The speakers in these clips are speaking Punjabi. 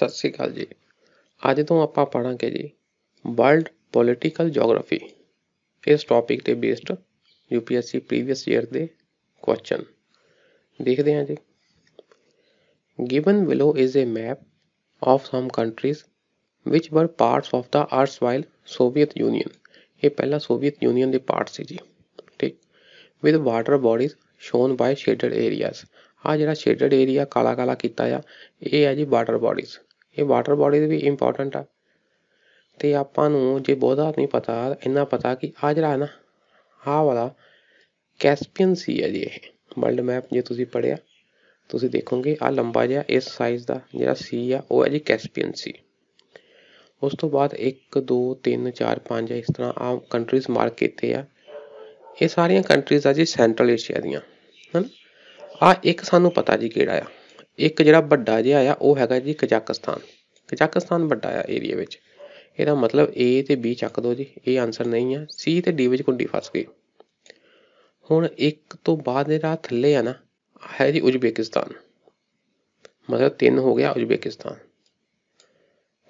ਸਤਿ ਸ੍ਰੀ ਅਕਾਲ ਜੀ ਅੱਜ ਤੋਂ ਆਪਾਂ ਪੜਾਂਗੇ ਜੀ ਵਰਲਡ ਪੋਲਿਟੀਕਲ ਜੀਓਗ੍ਰਾਫੀ ਇਸ ਟੌਪਿਕ ਤੇ ਬੇਸਡ ਯੂਪੀਐਸਸੀ ਪ੍ਰੀਵੀਅਸ ਇਅਰ ਦੇ ਕੁਐਸਚਨ ਦੇਖਦੇ ਹਾਂ ਜੀ given below is a map of some countries which were parts of the erstwhile Soviet Union ਇਹ ਪਹਿਲਾ ਸੋਵੀਅਤ ਯੂਨੀਅਨ ਦੇ ਪਾਰਟ ਸੀ ਜੀ ਠੀਕ with water bodies shown by shaded areas ਆ ਜਿਹੜਾ ਸ਼ੇਡਡ ਏਰੀਆ ਕਾਲਾ ਕਾਲਾ ਕੀਤਾ ਆ ਇਹ ਹੈ ਜੀ ਵਾਟਰ ਬਾਡੀਜ਼ ਇਹ ਵਾਟਰ ਬਾਡੀ ਵੀ ਇੰਪੋਰਟੈਂਟ ਆ ਤੇ ਆਪਾਂ ਨੂੰ ਜੇ ਬਹੁਤਾ ਨਹੀਂ ਪਤਾ ਇੰਨਾ ਪਤਾ ਕਿ ਆ ਜਿਹੜਾ ਹੈ ਨਾ ਆ ਵਾਲਾ ਕੈਸਪੀਅਨ ਸੀ ਹੈ ਜੀ ਇਹ ਵਰਲਡ ਮੈਪ ਜੇ ਤੁਸੀਂ ਪੜਿਆ ਤੁਸੀਂ ਦੇਖੋਗੇ ਆ ਲੰਬਾ ਜਿਹਾ ਇਸ ਸਾਈਜ਼ ਦਾ ਜਿਹੜਾ ਸੀ ਆ ਉਹ ਹੈ ਜੀ ਕੈਸਪੀਅਨ ਸੀ ਉਸ ਤੋਂ ਬਾਅਦ 1 2 3 4 5 ਇਸ ਤਰ੍ਹਾਂ ਆ ਕੰਟਰੀਜ਼ ਮਾਰਕ ਕੀਤੇ ਆ ਇਹ ਸਾਰੀਆਂ ਕੰਟਰੀਜ਼ ਆ ਜੀ ਸੈਂਟਰਲ ਏਸ਼ੀਆ ਦੀਆਂ ਹਨ ਆ ਇੱਕ ਸਾਨੂੰ ਪਤਾ ਜੀ ਕਿਹੜਾ ਆ ਇੱਕ ਜਿਹੜਾ ਵੱਡਾ ਜਿਹਾ ਆ ਉਹ ਹੈਗਾ ਜੀ ਕਜ਼ਾਕਿਸਤਾਨ ਕਜ਼ਾਕਿਸਤਾਨ ਵੱਡਾ ਆ ਏਰੀਆ ਵਿੱਚ ਇਹਦਾ ਮਤਲਬ A ਤੇ B ਚੱਕ ਦੋ ਜੀ ਇਹ ਆਨਸਰ ਨਹੀਂ ਆ C ਤੇ D ਵਿੱਚ ਕੁੰਡੀ ਫਸ ਗਈ ਹੁਣ ਇੱਕ ਤੋਂ ਬਾਅਦ ਇਹਦਾ ਥੱਲੇ ਆ ਨਾ ਹੈ ਜੀ ਉਜ਼ਬੇਕਿਸਤਾਨ ਮਤਲਬ ਤਿੰਨ ਹੋ ਗਿਆ ਉਜ਼ਬੇਕਿਸਤਾਨ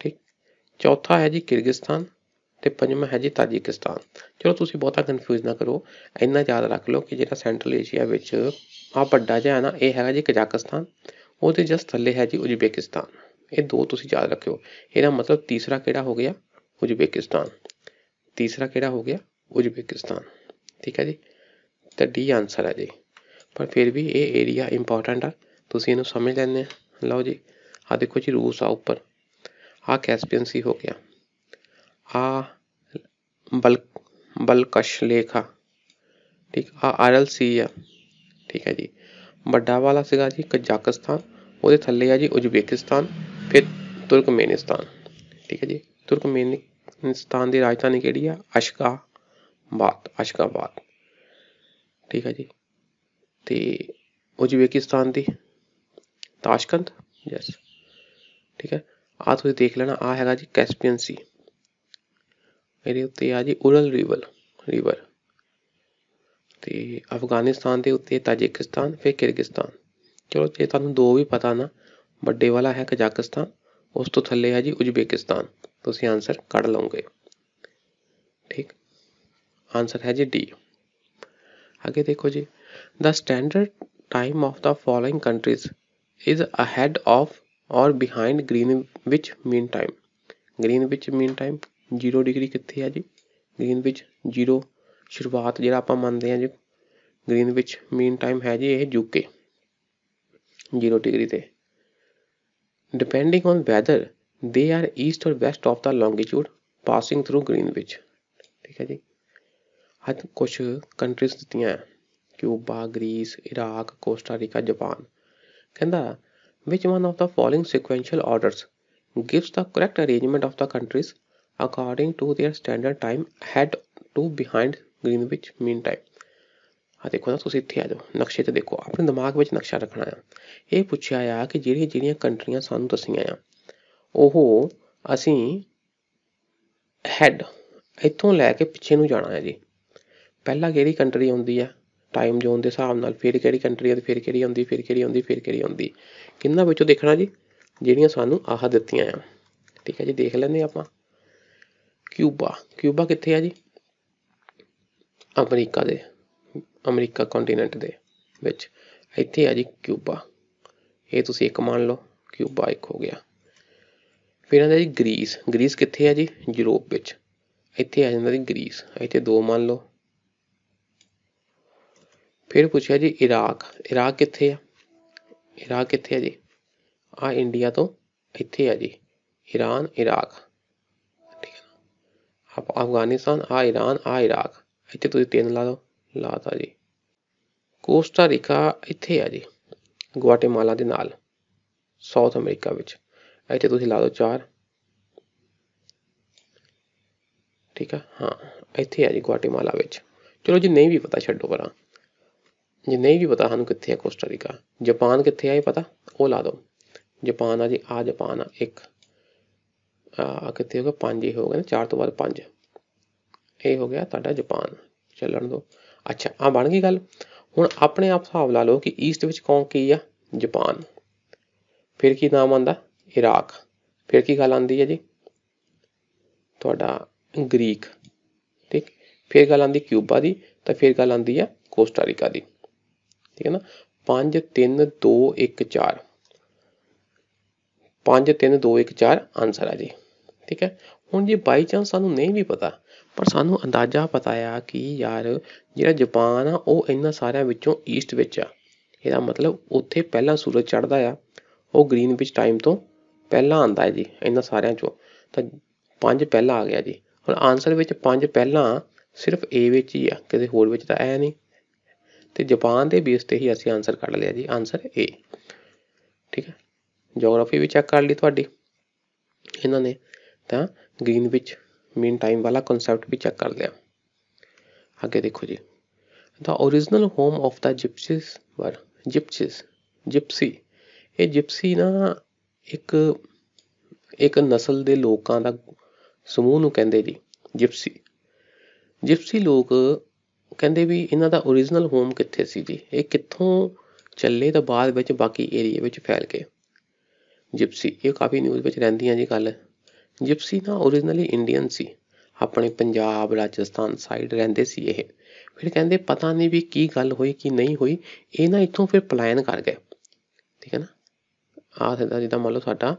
ਠੀਕ ਚੌਥਾ ਹੈ ਜੀ ਕਿਰਗਿਸਤਾਨ ਤੇ ਪੰਜਵਾਂ ਹੈ ਜੀ ਤਾਜਿਕਿਸਤਾਨ ਚਲੋ ਤੁਸੀਂ ਬਹੁਤਾ ਕਨਫਿਊਜ਼ ਨਾ ਕਰੋ ਇੰਨਾ ਯਾਦ ਰੱਖ ਲਓ ਕਿ ਜਿਹੜਾ ਸੈਂਟਰਲ ਏਸ਼ੀਆ ਵਿੱਚ ਆ ਵੱਡਾ ਜਿਹਾ ਨਾ ਇਹ ਹੈਗਾ ਜੀ ਕਜ਼ਾਕਿਸਤਾਨ ਉਹਦੇ ਜਸਟ ਥੱਲੇ ਹੈ ਜੀ ਉਜ਼ਬੇਕਿਸਤਾਨ ਇਹ ਦੋ ਤੁਸੀਂ ਯਾਦ ਰੱਖਿਓ ਇਹਦਾ ਮਤਲਬ ਤੀਸਰਾ ਕਿਹੜਾ ਹੋ ਗਿਆ ਉਜ਼ਬੇਕਿਸਤਾਨ ਤੀਸਰਾ ਕਿਹੜਾ ਹੋ ਗਿਆ ਉਜ਼ਬੇਕਿਸਤਾਨ ਠੀਕ ਹੈ ਜੀ ਤਾਂ ਡੀ ਆਨਸਰ ਹੈ ਜੀ ਪਰ ਫਿਰ ਵੀ ਇਹ ਏਰੀਆ ਇੰਪੋਰਟੈਂਟ ਆ ਤੁਸੀਂ ਇਹਨੂੰ ਸਮਝ ਲੈਣੇ ਲਓ ਜੀ ਆ ਦੇਖੋ ਜੀ ਰੂਸ ਆ ਉੱਪਰ ਆ ਕੈਸਪੀਅਨ ਸੀ ਹੋ ਗਿਆ ਆ ਬਲ ਬਲਕਸ਼ ਲੇਖਾ ਠੀਕ ਆ ਆਰਐਲਸੀ ਆ ਠੀਕ ਹੈ ਜੀ ਵੱਡਾ ਵਾਲਾ ਸੀਗਾ ਜੀ ਕਜ਼ਾਕਿਸਤਾਨ ਉਹਦੇ ਥੱਲੇ ਆ ਜੀ ਉਜ਼ਬੇਕਿਸਤਾਨ ਫਿਰ ਤੁਰਕਮੇਨਿਸਤਾਨ ਠੀਕ ਹੈ ਜੀ ਤੁਰਕਮੇਨਿਸਤਾਨ ਦੀ ਰਾਜਧਾਨੀ ਕਿਹੜੀ ਆ ਅਸ਼ਕਾਬਾਦ ਅਸ਼ਕਾਬਾਦ ਠੀਕ ਹੈ ਜੀ ਤੇ ਉਜ਼ਬੇਕਿਸਤਾਨ ਦੀ ਤਾਸ਼ਕੰਦ ਯੈਸ ਠੀਕ ਹੈ ਆ ਤੁਸੀਂ ਦੇਖ ਲੈਣਾ ਆ ਹੈਗਾ ਜੀ ਕੈਸਪੀਅਨ ਸੀ ਇਹਦੇ ਉੱਤੇ ਆ ਜੀ ਉਰਲ ਰਿਵਰ ਰਿਵਰ ਤੇ ਅਫਗਾਨਿਸਤਾਨ ਦੇ ਉੱਤੇ ਤਾਜਿਕਸਤਾਨ ਫਿਰ ਕਿਰਗਿਸਤਾਨ ਚਲੋ ਜੇ ਤੁਹਾਨੂੰ ਦੋ ਵੀ ਪਤਾ ਨਾ ਵੱਡੇ ਵਾਲਾ ਹੈ ਕਜ਼ਾਕਿਸਤਾਨ ਉਸ ਤੋਂ ਥੱਲੇ ਹੈ ਜੀ ਉਜ਼ਬੇਕਿਸਤਾਨ ਤੁਸੀਂ ਆਨਸਰ ਕੱਢ ਲਓਗੇ ਠੀਕ ਆਨਸਰ ਹੈ ਜੀ ਡੀ ਅੱਗੇ ਦੇਖੋ ਜੀ the standard time of the following countries is ahead of or behind Greenwich mean time Greenwich mean time 0 degree ਕਿੱਥੇ ਹੈ ਜੀ ਗ੍ਰੀਨ ਵਿਚ 0 ਸ਼ੁਰੂਆਤ ਜਿਹੜਾ ਆਪਾਂ ਮੰਨਦੇ ਹਾਂ ਜੀ ਗ੍ਰੀਨ ਵਿੱਚ ਮੀਨ ਟਾਈਮ ਹੈ ਜੀ ਇਹ ਯੂਕੇ 0 ਡਿਗਰੀ ਤੇ depending on whether they are east or west of the longitude passing through Greenwich ਠੀਕ ਹੈ ਜੀ ਹੱਦ ਕੁਝ ਕੰਟਰੀਜ਼ ਦਿੱਤੀਆਂ Cuba Greece Iraq Costa Rica Japan ਕਹਿੰਦਾ which one of the following sequential orders gives the correct arrangement of the countries according to their standard time ahead to behind Greenwich mean time ਆ ਦੇਖੋ ਨਾ ਤੁਸੀਂ ਇੱਥੇ ਆ ਜਾਓ ਨਕਸ਼ੇ ਤੇ ਦੇਖੋ ਆਪਣੇ ਦਿਮਾਗ ਵਿੱਚ ਨਕਸ਼ਾ ਰੱਖਣਾ ਆ ਇਹ ਪੁੱਛਿਆ ਆ ਕਿ ਜਿਹੜੀਆਂ ਜਿਹੜੀਆਂ ਕੰਟਰੀਆਂ ਸਾਨੂੰ ਦੱਸੀਆਂ ਆ ਉਹ ਅਸੀਂ ਹੈਡ ਇੱਥੋਂ ਲੈ ਕੇ ਪਿੱਛੇ ਨੂੰ ਜਾਣਾ ਹੈ ਜੀ ਪਹਿਲਾਂ ਕਿਹੜੀ ਕੰਟਰੀ ਆਉਂਦੀ ਆ ਟਾਈਮ ਜ਼ੋਨ ਦੇ ਹਿਸਾਬ ਨਾਲ ਫਿਰ ਕਿਹੜੀ ਕੰਟਰੀ ਆ ਤੇ ਫਿਰ ਕਿਹੜੀ ਆਉਂਦੀ ਫਿਰ ਕਿਹੜੀ ਆਉਂਦੀ ਫਿਰ ਕਿਹੜੀ ਆਉਂਦੀ ਕਿੰਨਾ ਵਿੱਚੋਂ ਦੇਖਣਾ ਜੀ ਜਿਹੜੀਆਂ ਸਾਨੂੰ ਆਹ ਦਿੱਤੀਆਂ ਆ ਠੀਕ ਹੈ ਜੀ ਦੇਖ ਲੈਂਦੇ ਆਪਾਂ ਕਿਊਬਾ ਕਿਊਬਾ ਕਿੱਥੇ ਆ ਜੀ ਅਮਰੀਕਾ ਦੇ ਅਮਰੀਕਾ ਕੰਟੀਨੈਂਟ ਦੇ ਵਿੱਚ ਇੱਥੇ ਆ ਜੀ ਕਿਊਬਾ ਇਹ ਤੁਸੀਂ ਇੱਕ ਮੰਨ ਲਓ ਕਿਊਬਾ ਇੱਕ ਹੋ ਗਿਆ ਫਿਰ ਆਂਦਾ ਜੀ ਗ੍ਰੀਸ ਗ੍ਰੀਸ ਕਿੱਥੇ ਆ ਜੀ ਯੂਰਪ ਵਿੱਚ ਇੱਥੇ ਆ ਜਾਂਦਾ ਜੀ ਗ੍ਰੀਸ ਇੱਥੇ ਦੋ ਮੰਨ ਲਓ ਫਿਰ ਪੁੱਛਿਆ ਜੀ ਇਰਾਕ ਇਰਾਕ ਕਿੱਥੇ ਆ ਇਰਾਕ ਕਿੱਥੇ ਆ ਜੀ ਆ ਇੰਡੀਆ ਤੋਂ ਇੱਥੇ ਆ ਜੀ ਈਰਾਨ ਇਰਾਕ ਠੀਕ ਹੈ ਨਾ ਆਪ ਅਫਗਾਨਿਸਤਾਨ ਆ ਈਰਾਨ ਆ ਇਰਾਕ ਇੱਥੇ ਤੁਸੀਂ 3 ਲਾ ਦਿਓ ਲਾਤਾ ਜੀ ਕੋਸਟਾ ਰਿਕਾ ਇੱਥੇ ਆ ਜੀ ਗੁਆਟੇਮਾਲਾ ਦੇ ਨਾਲ ਸਾਊਥ ਅਮਰੀਕਾ ਵਿੱਚ ਇੱਥੇ ਤੁਸੀਂ ਲਾ ਦਿਓ 4 ਠੀਕ ਆ ਹਾਂ ਇੱਥੇ ਆ ਜੀ ਗੁਆਟੇਮਾਲਾ ਵਿੱਚ ਚਲੋ ਜੀ ਨਹੀਂ ਵੀ ਪਤਾ ਛੱਡੋ ਪਰਾਂ ਜੇ ਨਹੀਂ ਵੀ ਪਤਾ ਸਾਨੂੰ ਕਿੱਥੇ ਹੈ ਕੋਸਟਾ ਰਿਕਾ ਜਾਪਾਨ ਕਿੱਥੇ ਆ ਇਹ ਪਤਾ ਉਹ ਲਾ ਦਿਓ ਜਾਪਾਨ ਆ ਜੀ ਆ ਜਾਪਾਨ ਆ 1 ਆ ਕਿੱਥੇ ਹੋਗਾ 5 ਹੀ ਹੋਗਾ ਨਾ 4 ਤੋਂ ਬਾਅਦ 5 ਇਹ ਹੋ ਗਿਆ ਤੁਹਾਡਾ ਜਾਪਾਨ ਚੱਲਣ ਦੋ ਅੱਛਾ ਆ ਬਣ ਗਈ ਗੱਲ ਹੁਣ ਆਪਣੇ ਆਪ ਹਿਸਾਬ ਲਾ ਲਓ ਕਿ ਈਸਟ ਵਿੱਚ ਕੌਣ ਕੀ ਆ ਜਾਪਾਨ ਫਿਰ ਕੀ ਨਾਮ ਆਂਦਾ ਇਰਾਕ ਫਿਰ ਕੀ ਗੱਲ ਆਂਦੀ ਹੈ ਜੀ ਤੁਹਾਡਾ ਗ੍ਰੀਕ ਠੀਕ ਫਿਰ ਗੱਲ ਆਂਦੀ ਕਿਊਬਾ ਦੀ ਤਾਂ ਫਿਰ ਗੱਲ ਆਂਦੀ ਆ ਕੋਸਟਾਰੀਕਾ ਦੀ ਠੀਕ ਹੈ ਨਾ 5 3 2 1 4 5 3 2 1 4 ਆਨਸਰ ਆ ਜੀ ਠੀਕ ਹੈ ਹੁਣ ਜੇ ਬਾਈ ਚਾਂਸ ਸਾਨੂੰ ਨਹੀਂ ਵੀ ਪਤਾ ਪਰ ਸਾਨੂੰ ਅੰਦਾਜ਼ਾ ਪਤਾ ਆ ਕਿ ਯਾਰ ਜਿਹੜਾ ਜਾਪਾਨ ਆ ਉਹ ਇਹਨਾਂ ਸਾਰਿਆਂ ਵਿੱਚੋਂ ਈਸਟ ਵਿੱਚ ਆ ਇਹਦਾ ਮਤਲਬ ਉੱਥੇ ਪਹਿਲਾਂ ਸੂਰਜ ਚੜ੍ਹਦਾ ਆ ਉਹ ਗ੍ਰੀਨਵਿਚ ਟਾਈਮ ਤੋਂ ਪਹਿਲਾਂ ਆਂਦਾ ਹੈ ਜੀ ਇਹਨਾਂ ਸਾਰਿਆਂ ਚੋਂ ਤਾਂ ਪੰਜ ਪਹਿਲਾਂ ਆ ਗਿਆ ਜੀ ਹੁਣ ਆਨਸਰ ਵਿੱਚ ਪੰਜ ਪਹਿਲਾਂ ਸਿਰਫ ਏ ਵਿੱਚ ਹੀ ਆ ਕਿਤੇ ਹੋਰ ਵਿੱਚ ਤਾਂ ਆਇਆ ਨਹੀਂ ਤੇ ਜਾਪਾਨ ਦੇ ਬੇਸ ਤੇ ਹੀ ਅਸੀਂ ਆਨਸਰ ਕੱਢ ਲਿਆ ਜੀ ਆਨਸਰ ਏ ਠੀਕ ਹੈ ਜੀਓਗ੍ਰਾਫੀ ਵੀ ਚੈੱਕ ਕਰ ਲਈ ਤੁਹਾਡੀ ਇਹਨਾਂ ਨੇ ਤਾਂ ਗ੍ਰੀਨਵਿਚ ਮੀਨ ਟਾਈਮ ਵਾਲਾ ਕਨਸੈਪਟ ਵੀ ਚੈੱਕ ਕਰ ਲਿਆ ਅੱਗੇ ਦੇਖੋ ਜੀ ਦਾ origignal home of the gypsies were gypsies gypsy ਇਹ ਜਿਪਸੀ ਨਾ ਇੱਕ ਇੱਕ ਨਸਲ ਦੇ ਲੋਕਾਂ ਦਾ ਸਮੂਹ ਨੂੰ ਕਹਿੰਦੇ ਜੀ ਜਿਪਸੀ ਜਿਪਸੀ ਲੋਕ ਕਹਿੰਦੇ ਵੀ ਇਹਨਾਂ ਦਾ origignal home ਕਿੱਥੇ ਸੀ ਜੀ ਇਹ ਕਿੱਥੋਂ ਚੱਲੇ ਤਾਂ ਬਾਅਦ ਵਿੱਚ ਬਾਕੀ ਏਰੀਆ ਵਿੱਚ ਫੈਲ ਗਏ ਜਿਪਸੀ ਇਹ ਕਾਫੀ ਨਿਊਜ਼ ਵਿੱਚ ਰਹਿੰਦੀਆਂ ਜੀ ਗੱਲ ਜਿਪਸੀ ਨਾ orignally ਇੰਡੀਅਨ ਸੀ ਆਪਣੇ ਪੰਜਾਬ ਰਾਜਸਥਾਨ ਸਾਈਡ ਰਹਿੰਦੇ ਸੀ ਇਹ ਫਿਰ ਕਹਿੰਦੇ ਪਤਾ ਨਹੀਂ ਵੀ ਕੀ ਗੱਲ ਹੋਈ ਕੀ ਨਹੀਂ ਹੋਈ ਇਹ ਨਾ ਇੱਥੋਂ ਫਿਰ ਪਲਾਇਨ ਕਰ ਗਏ ਠੀਕ ਹੈ ਨਾ ਆਹ ਸਦਾ ਜਿੱਦਾਂ ਮੰਨ ਲਓ ਸਾਡਾ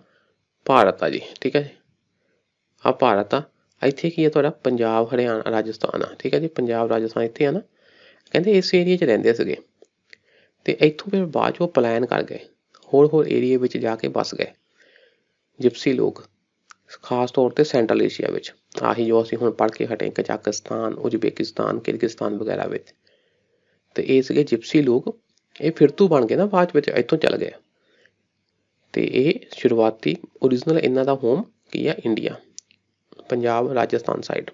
ਭਾਰਤ ਆ ਜੀ ਠੀਕ ਹੈ ਜੀ ਆ ਭਾਰਤ ਆ ਇੱਥੇ ਕੀ ਹੈ ਤੁਹਾਡਾ ਪੰਜਾਬ ਹਰਿਆਣਾ ਰਾਜਸਥਾਨ ਆ ਠੀਕ ਹੈ ਜੀ ਪੰਜਾਬ ਰਾਜਸਥਾਨ ਇੱਥੇ ਆ ਨਾ ਕਹਿੰਦੇ ਇਸ ਏਰੀਆ 'ਚ ਰਹਿੰਦੇ ਸੀਗੇ ਤੇ ਇੱਥੋਂ ਫਿਰ ਬਾਅਦ 'ਚ ਉਹ ਪਲਾਨ ਕਰ ਗਏ ਹੋਰ ਹੋਰ ਏਰੀਆ ਵਿੱਚ ਜਾ ਕੇ ਬਸ ਗਏ ਜਿਪਸੀ ਲੋਕ ਖਾਸ ਤੌਰ ਤੇ ਸੈਂਟਰਲ ਏਸ਼ੀਆ ਵਿੱਚ ਆਹੀ ਜੋ ਅਸੀਂ ਹੁਣ ਪੜ੍ਹ ਕੇ ਹਟੇ ਕਜ਼ਾਕਿਸਤਾਨ ਉਜ਼ਬੇਕਿਸਤਾਨ ਕਿਰਗਿਸਤਾਨ ਵਗੈਰਾ ਵਿੱਚ ਤੇ ਇਹ ਸੀਗੇ ਜਿਪਸੀ ਲੋਕ ਇਹ ਫਿਰਤੂ ਬਣ ਗਏ ਨਾ ਬਾਅਦ ਵਿੱਚ ਇੱਥੋਂ ਚੱਲ ਗਏ ਤੇ ਇਹ ਸ਼ੁਰੂਆਤੀ origignal ਇਹਨਾਂ ਦਾ ਹੋਮ ਕੀ ਹੈ India Punjab Rajasthan side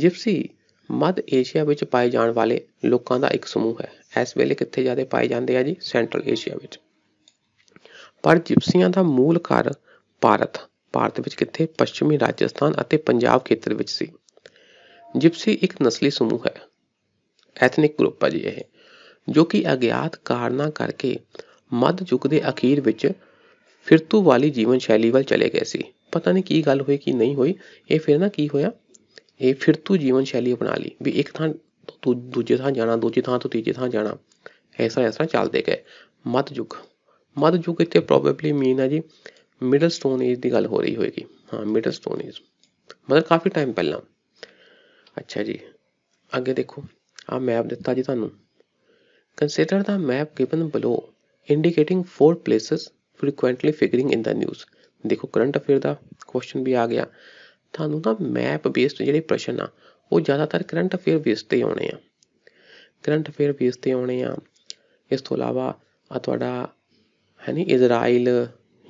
gypsy ਮੱਧ ਏਸ਼ੀਆ ਵਿੱਚ ਪਾਏ ਜਾਣ ਵਾਲੇ ਲੋਕਾਂ ਦਾ ਇੱਕ ਸਮੂਹ ਹੈ ਇਸ ਵੇਲੇ ਕਿੱਥੇ ਜ਼ਿਆਦਾ ਪਾਏ ਜਾਂਦੇ ਆ ਜੀ ਸੈਂਟਰਲ ਏਸ਼ੀਆ ਵਿੱਚ ਪਰ ਜਿਪਸੀਆਂ ਦਾ ਮੂਲ ਘਰ ਭਾਰਤ ਭਾਰਤ ਵਿੱਚ ਕਿੱਥੇ ਪੱਛਮੀ ਰਾਜਸਥਾਨ ਅਤੇ ਪੰਜਾਬ ਖੇਤਰ ਵਿੱਚ ਸੀ ਜਿਪਸੀ ਇੱਕ ਨਸਲੀ ਸਮੂਹ ਹੈ ਐਥਨਿਕ ਗਰੁੱਪ ਹੈ ਜੀ ਇਹ ਜੋ ਕਿ ਅਗਿਆਤ ਕਾਰਨਾਂ ਕਰਕੇ ਮੱਧ ਯੁੱਗ ਦੇ ਅਖੀਰ ਵਿੱਚ ਫਿਰਤੂ ਵਾਲੀ ਜੀਵਨ ਸ਼ੈਲੀ ਵੱਲ ਚਲੇ ਗਏ ਸੀ ਪਤਾ ਨਹੀਂ ਕੀ ਗੱਲ ਹੋਈ ਕੀ ਨਹੀਂ ਹੋਈ ਇਹ ਫਿਰ ਨਾ ਕੀ ਹੋਇਆ ਇਹ ਫਿਰਤੂ ਜੀਵਨ ਸ਼ੈਲੀ ਅਪਣਾ ਲਈ ਵੀ ਇੱਕ ਥਾਂ ਤੋਂ ਦੂਜੇ ਥਾਂ ਜਾਣਾ ਦੂਜੀ ਥਾਂ ਤੋਂ ਤੀਜੀ ਥਾਂ ਜਾਣਾ ਐਸਾ ਐਸਾ ਚੱਲਦੇ ਗਏ ਮੱਧ ਯੁੱਗ ਮੱਧ ਯੁੱਗ ਇੱਥੇ ਪ੍ਰੋਬੇਬਲੀ ਮੀਨ ਹੈ ਜੀ ਮਿਡਲ ਸਟੋਨ ਏਜ ਦੀ ਗੱਲ ਹੋ ਰਹੀ ਹੋਏਗੀ ਹਾਂ ਮਿਡਲ ਸਟੋਨ ਏਜ ਮਤਲਬ ਕਾਫੀ ਟਾਈਮ ਪਹਿਲਾਂ ਅੱਛਾ ਜੀ ਅੱਗੇ ਦੇਖੋ ਆ ਮੈਪ ਦਿੱਤਾ ਜੀ ਤੁਹਾਨੂੰ consider the map given below indicating four places frequently figuring in the news ਦੇਖੋ ਕਰੰਟ ਅਫੇਅਰ ਦਾ ਕੁਐਸਚਨ ਵੀ ਆ ਗਿਆ ਤੁਹਾਨੂੰ ਦਾ ਮੈਪ ਬੇਸਡ ਜਿਹੜੇ ਪ੍ਰਸ਼ਨ ਆ ਉਹ ਜ਼ਿਆਦਾਤਰ ਕਰੰਟ ਅਫੇਅਰ ਬੇਸਡ ਤੇ ਆਉਣੇ ਆ ਕਰੰਟ ਅਫੇਅਰ ਬੇਸਡ ਤੇ ਆਉਣੇ ਆ ਇਸ ਤੋਂ ਇਲਾਵਾ ਆ ਤੁਹਾਡਾ ਹੈ ਨਹੀਂ ਇਜ਼ਰਾਈਲ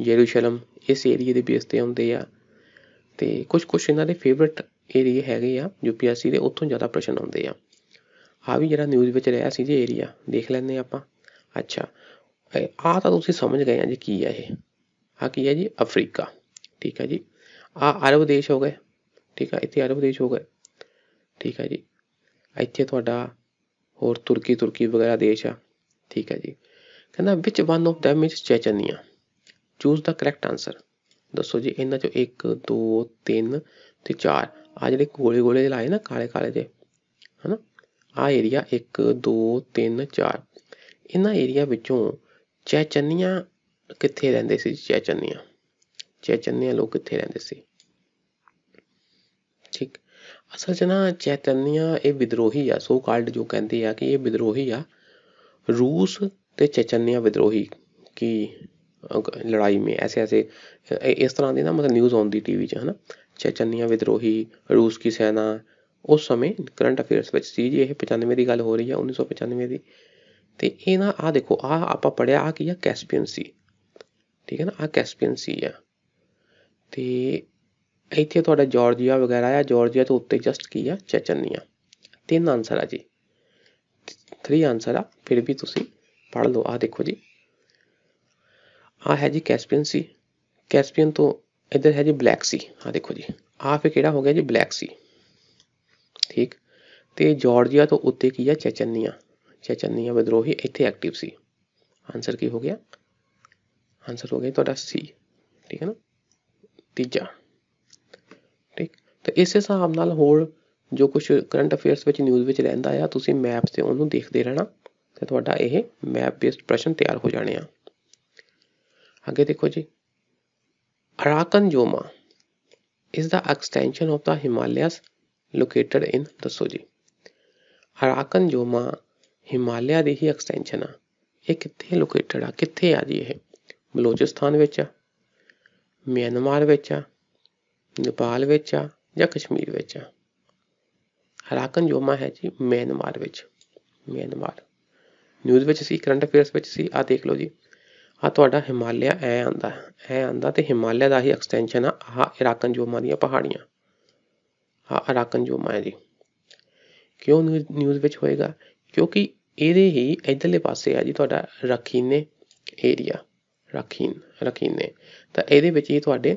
ਜੇਰੂਸ਼ਲਮ ਇਸ ਏਰੀਏ ਦੇ ਬੇਸ ਤੇ ਆਉਂਦੇ ਆ ਤੇ ਕੁਝ ਕੁਝ ਇਹਨਾਂ ਦੇ ਫੇਵਰਿਟ ਏਰੀਆ ਹੈਗੇ ਆ ਯੂਪੀਐਸਸੀ ਦੇ ਉੱਥੋਂ ਜ਼ਿਆਦਾ ਪ੍ਰਸ਼ਨ ਆਉਂਦੇ ਆ ਆ ਵੀ ਜਿਹੜਾ ਨਿਊਜ਼ ਵਿੱਚ ਰਿਹਾ ਸੀ ਜੇ ਏਰੀਆ ਦੇਖ ਲੈਂਦੇ ਆਪਾਂ ਅੱਛਾ ਆ ਤਾਂ ਤੁਸੀਂ ਸਮਝ ਗਏ ਆ ਜੀ ਕੀ ਹੈ ਇਹ ਆ ਕੀ ਹੈ ਜੀ ਅਫਰੀਕਾ ਠੀਕ ਹੈ ਜੀ ਆ ਅਰਬ ਦੇਸ਼ ਹੋ ਗਏ ਠੀਕ ਹੈ ਇੱਥੇ ਅਰਬ ਦੇਸ਼ ਹੋ ਗਏ ਠੀਕ ਹੈ ਜੀ ਇੱਥੇ ਤੁਹਾਡਾ ਹੋਰ ਤੁਰਕੀ ਤੁਰਕੀ ਵਗੈਰਾ ਦੇਸ਼ ਆ ਠੀਕ ਹੈ ਜੀ ਕਹਿੰਦਾ ਵਿੱਚ one of them is Chechnya choose the correct answer ਦੱਸੋ ਜੀ ਇਹਨਾਂ ਚੋਂ 1 2 3 ਤੇ 4 ਆ ਜਿਹੜੇ ਗੋਲੇ ਗੋਲੇ ਲਾਏ ਨਾ ਕਾਲੇ ਕਾਲੇ ਦੇ ਹਨਾ ਆ ਏਰੀਆ 1 2 3 4 ਇਹਨਾਂ ਏਰੀਆ ਵਿੱਚੋਂ ਚੈਚਨੀਆਂ ਕਿੱਥੇ ਰਹਿੰਦੇ ਸੀ ਚੈਚਨੀਆਂ ਚੈਚਨੀਆਂ ਲੋਕ ਕਿੱਥੇ ਰਹਿੰਦੇ ਸੀ ਠੀਕ ਅਸਲ 'ਚ ਨਾ ਚੈਤਨਿਆ ਇਹ ਵਿਦਰੋਹੀ ਆ ਸੋ ਕਾਲਡ ਜੋ ਕਹਿੰਦੇ ਆ ਕਿ ਇਹ ਵਿਦਰੋਹੀ ਆ ਰੂਸ ਤੇ ਚੈਚਨੀਆ ਵਿਦਰੋਹੀ ਕੀ ਲੜਾਈ में ਐਸੇ ਐਸੇ ਇਸ ਤਰ੍ਹਾਂ ਦੀ ਨਾ ਮਤਲਬ ਨਿਊਜ਼ ਆਉਂਦੀ ਟੀਵੀ 'ਚ ਹਨਾ ਚਚਨੀਆਂ ਵਿਦਰੋਹੀ ਰੂਸ ਕੀ ਸੈਨਾ ਉਸ ਸਮੇਂ ਕਰੰਟ ਅਫੇਅਰਸ ਵਿੱਚ ਸੀ ਜੀ ਇਹ 95 ਦੀ ਗੱਲ ਹੋ ਰਹੀ ਹੈ 1995 ਦੀ ਤੇ ਇਹ ਨਾ ਆ ਦੇਖੋ ਆ ਆਪਾਂ ਪੜਿਆ ਆ ਕੀ ਆ ਕੈਸਪੀਅਨ ਸੀ ਠੀਕ ਹੈ ਨਾ ਆ ਕੈਸਪੀਅਨ ਸੀ ਆ ਤੇ ਇੱਥੇ ਤੁਹਾਡਾ ਜਾਰਜੀਆ ਵਗੈਰਾ ਆ ਜਾਰਜੀਆ ਤੋਂ ਉੱਤੇ ਜਸਟ ਕੀ ਆ ਚਚਨੀਆ ਤਿੰਨ ਆਨਸਰ ਆ ਜੀ 3 ਆਨਸਰ ਆ ਫਿਰ ਵੀ ਤੁਸੀਂ ਪੜ ਲਓ ਆ ਦੇਖੋ ਜੀ ਆ ਹੈ ਜੀ ਕੈਸਪੀਅਨ ਸੀ ਕੈਸਪੀਅਨ ਤੋਂ ਇਧਰ ਹੈ ਜੀ ਬਲੈਕ ਸੀ ਆ ਦੇਖੋ ਜੀ ਆ ਫਿਰ ਕਿਹੜਾ ਹੋ ਗਿਆ ਜੀ ਬਲੈਕ ਸੀ ਠੀਕ ਤੇ ਜਾਰਜੀਆ ਤੋਂ ਉੱਤੇ ਕੀ ਹੈ ਚਚਨੀਆਂ ਚਚਨੀਆਂ ਵਿਦਰੋਹੀ ਇੱਥੇ ਐਕਟਿਵ ਸੀ ਆਨਸਰ ਕੀ ਹੋ ਗਿਆ ਆਨਸਰ ਹੋ ਗਿਆ ਤੁਹਾਡਾ ਸੀ ਠੀਕ ਹੈ ਨਾ ਤੀਜਾ ਠੀਕ ਤੇ ਇਸ ਹਿਸਾਬ ਨਾਲ ਹੋਰ ਜੋ ਕੁਝ ਕਰੰਟ ਅਫੇਅਰਸ ਵਿੱਚ ਨਿਊਜ਼ ਵਿੱਚ ਰਹਿੰਦਾ ਆ ਤੁਸੀਂ ਮੈਪ ਤੇ ਉਹਨੂੰ ਦੇਖਦੇ ਰਹਿਣਾ ਤੇ ਤੁਹਾਡਾ ਇਹ ਮੈਪ ਬੇਸਡ ਪ੍ਰਸ਼ਨ ਤਿਆਰ ਹੋ ਜਾਣੇ ਆ ਦੇਖੋ ਜੀ ਅਰਾਕਨ ਜੋਮਾ ਇਸ ਦਾ extension of the Himalayas located in ਦੱਸੋ ਜੀ ਅਰਾਕਨ ਜੋਮਾ ਹਿਮਾਲਿਆ ਦੀ ਹੀ ਐਕਸਟੈਂਸ਼ਨ ਆ ਇਹ ਕਿੱਥੇ ਲੋਕੇਟਡ ਆ ਕਿੱਥੇ ਆ ਜੀ ਇਹ ਬਲੋਚਿਸਤਾਨ ਵਿੱਚ ਆ ਮਿਆਂਮਾਰ ਵਿੱਚ ਆ ਨੇਪਾਲ ਵਿੱਚ ਆ ਜਾਂ ਕਸ਼ਮੀਰ ਵਿੱਚ ਆ ਜੋਮਾ ਹੈ ਜੀ ਮਿਆਂਮਾਰ ਵਿੱਚ ਮਿਆਂਮਾਰ ਨਿਊਜ਼ ਵਿੱਚ ਸੀ ਕਰੰਟ ਅਫੇਅਰਸ ਵਿੱਚ ਸੀ ਆ ਦੇਖ ਲਓ ਜੀ ਆ ਤੁਹਾਡਾ ਹਿਮਾਲਿਆ ਐ ਆਂਦਾ ਐ ਆਂਦਾ ਤੇ ਹਿਮਾਲਿਆ ਦਾ ਹੀ ਐਕਸਟੈਂਸ਼ਨ ਆ ਆ ਇਰਾਕਨ ਜੋਮਾ ਦੀਆਂ ਪਹਾੜੀਆਂ ਆ ਇਰਾਕਨ ਜੋਮਾ ਜੀ ਕਿਉਂ ਨਿਊਜ਼ ਵਿੱਚ ਹੋਏਗਾ ਕਿਉਂਕਿ ਇਹਦੇ ਹੀ ਇਧਰਲੇ ਪਾਸੇ ਆ ਜੀ ਤੁਹਾਡਾ ਰਖੀਨੇ ਏਰੀਆ ਰਖੀਨ ਰਖੀਨੇ ਤਾਂ ਇਹਦੇ ਵਿੱਚ ਹੀ ਤੁਹਾਡੇ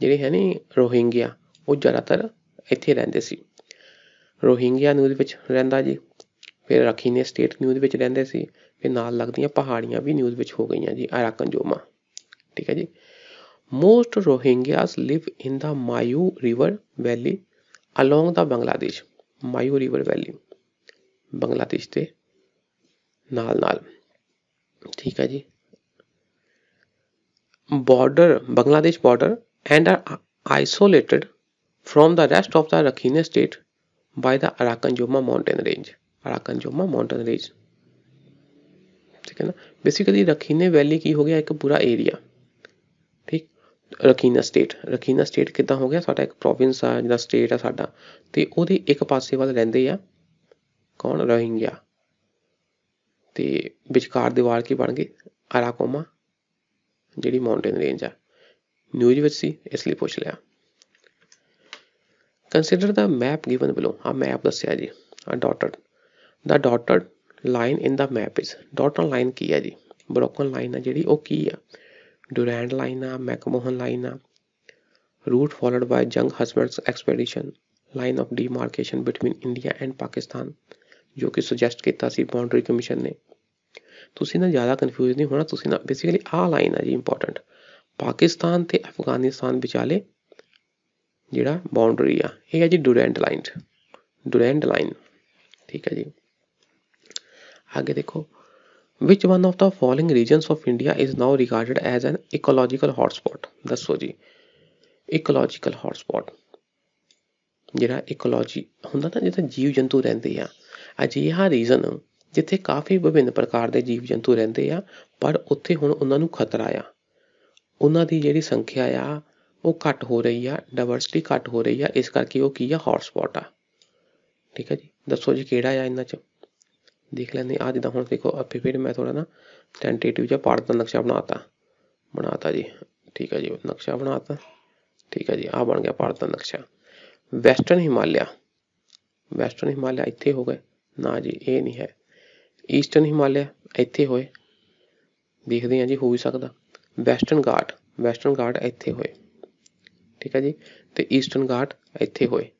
ਜਿਹੜੇ ਹੈ ਨਹੀਂ ਰੋਹਿੰਗਿਆ ਉਹ ਜ਼ਿਆਦਾਤਰ ਇੱਥੇ ਰਹਿੰਦੇ ਸੀ ਰੋਹਿੰਗਿਆ ਨਿਊਜ਼ ਵਿੱਚ ਰਹਿੰਦਾ ਜੀ ਫਿਰ ਰਖੀਨੇ ਸਟੇਟ ਨਿਊਜ਼ ਵਿੱਚ ਰਹਿੰਦੇ ਸੀ ਫਿਰ ਨਾਲ ਲੱਗਦੀਆਂ ਪਹਾੜੀਆਂ ਵੀ ਨਿਊਜ਼ ਵਿੱਚ ਹੋ ਗਈਆਂ ਜੀ ਅਰਾਕਨ ਜੋਮਾ ਠੀਕ ਹੈ ਜੀ most Rohingyas live in the Mayu river valley along the Bangladesh Mayu river valley Bangladesh ਤੇ ਨਾਲ ਨਾਲ ਠੀਕ ਹੈ ਜੀ border Bangladesh border and are isolated from the rest of the rakhine state by the arakan joma mountain range para consumer mountain range ਠੀਕ ਹੈ ਨਾ ਬੇਸਿਕਲੀ रखीने ਵੈਲੀ ਕੀ ਹੋ ਗਿਆ ਇੱਕ ਪੂਰਾ ਏਰੀਆ ਠੀਕ ਰਕੀਨਾ ਸਟੇਟ ਰਕੀਨਾ ਸਟੇਟ ਕਿਦਾਂ ਹੋ ਗਿਆ ਸਾਡਾ ਇੱਕ ਪ੍ਰੋਵਿੰਸ ਆ ਜਿਹੜਾ ਸਟੇਟ ਆ ਸਾਡਾ ਤੇ ਉਹਦੇ ਇੱਕ ਪਾਸੇ ਵੱਲ ਰਹਿੰਦੇ ਆ ਕੌਣ ਰੋਹਿੰਗਿਆ ਤੇ ਵਿਚਕਾਰ ਦੀਵਾਰ ਕੀ ਬਣ ਗਈ ਅਰਾਕੋਮਾ ਜਿਹੜੀ ਮਾਉਂਟਨ ਰੇਂਜ ਆ ਨਿਊਜ਼ ਵਿੱਚ ਸੀ ਇਸ ਲਈ ਪੁੱਛ ਲਿਆ consider the map given below ਆ ਮੈਪ ਦੱਸਿਆ ਜੀ ਆ dotted the dotted line in the map is dotted line ਕੀ ਹੈ ਜੀ ਬ੍ਰੋਕਨ ਲਾਈਨ ਹੈ ਜਿਹੜੀ ਉਹ ਕੀ ਆ ਡੂਰੈਂਡ ਲਾਈਨ ਆ ਮੈਕਮੋਹਨ ਲਾਈਨ ਆ route followed by Younghusband's expedition line of demarcation between India and Pakistan ਜੋ ਕਿ ਸੁਜੈਸਟ ਕੀਤਾ ਸੀ ਬਾਉਂਡਰੀ ਕਮਿਸ਼ਨ ਨੇ ਤੁਸੀਂ ਨਾ ਜ਼ਿਆਦਾ ਕਨਫਿਊਜ਼ ਨਹੀਂ ਹੋਣਾ ਤੁਸੀਂ ਨਾ ਬੇਸਿਕਲੀ ਆਹ ਲਾਈਨ ਆ ਜੀ ਇੰਪੋਰਟੈਂਟ ਪਾਕਿਸਤਾਨ ਤੇ ਅਫਗਾਨਿਸਤਾਨ ਵਿਚਾਲੇ ਜਿਹੜਾ ਬਾਉਂਡਰੀ ਆ ਇਹ ਹੈ ਜੀ ਡੂਰੈਂਡ ਲਾਈਨ ਡੂਰੈਂਡ ਲਾਈਨ ਠੀਕ ਹੈ ਜੀ आगे ਦੇਖੋ which one of the following regions of India is now regarded as an ecological hotspot ਦੱਸੋ ਜੀ ਇਕੋਲੋਜੀਕਲ ਹੌਟਸਪੌਟ ਜਿਹੜਾ ਇਕੋਲੋਜੀ ਹੁੰਦਾ ਨਾ ਜਿੱਥੇ ਜੀਵ ਜੰਤੂ ਰਹਿੰਦੇ ਆ ਅਜਿਹਾ ਰੀਜਨ ਜਿੱਥੇ ਕਾਫੀ ਵਿਭਿੰਨ ਪ੍ਰਕਾਰ ਦੇ ਜੀਵ ਜੰਤੂ ਰਹਿੰਦੇ ਆ ਪਰ ਉੱਥੇ ਹੁਣ ਉਹਨਾਂ ਨੂੰ ਖਤਰਾ ਆ ਉਹਨਾਂ ਦੀ ਜਿਹੜੀ ਸੰਖਿਆ ਆ ਉਹ ਘਟ ਹੋ ਰਹੀ ਆ ਡਾਇਵਰਸਿਟੀ ਘਟ ਹੋ ਰਹੀ ਆ ਇਸ ਕਰਕੇ ਉਹ ਕੀ ਆ ਹੌਟਸਪੌਟ ਆ ਠੀਕ ਹੈ ਜੀ ਦੱਸੋ ਜੀ ਕਿਹੜਾ ਆ ਇਹਨਾਂ ਚ ਦੇਖ ਲੈਂਦੇ ਆ ਜਿੱਦਾਂ ਹੁਣ ਦੇਖੋ ਅੱਪੇ ਫਿਰ ਮੈਂ ਥੋੜਾ ਨਾ ਟੈਂਟੇਟਿਵ ਜਿਹਾ ਪਾਰਟ ਦਾ ਨਕਸ਼ਾ ਬਣਾਤਾ ਬਣਾਤਾ ਜੀ ਠੀਕ ਹੈ ਜੀ ਨਕਸ਼ਾ ਬਣਾਤਾ ਠੀਕ ਹੈ ਜੀ ਆ ਬਣ ਗਿਆ ਭਾਰਤ ਦਾ ਨਕਸ਼ਾ ਵੈਸਟਰਨ ਹਿਮਾਲਿਆ ਵੈਸਟਰਨ ਹਿਮਾਲਿਆ ਇੱਥੇ ਹੋ ਗਏ ਨਾ ਜੀ ਇਹ ਨਹੀਂ ਹੈ ਈਸਟਰਨ ਹਿਮਾਲਿਆ ਇੱਥੇ ਹੋਏ ਦੇਖਦੇ ਹਾਂ ਜੀ ਹੋ ਵੀ ਸਕਦਾ ਵੈਸਟਰਨ ਘਾਟ ਵੈਸਟਰਨ ਘਾਟ ਇੱਥੇ ਹੋਏ ਠੀਕ ਹੈ ਜੀ ਤੇ ਈਸਟਰਨ ਘਾਟ ਇੱਥੇ ਹੋਏ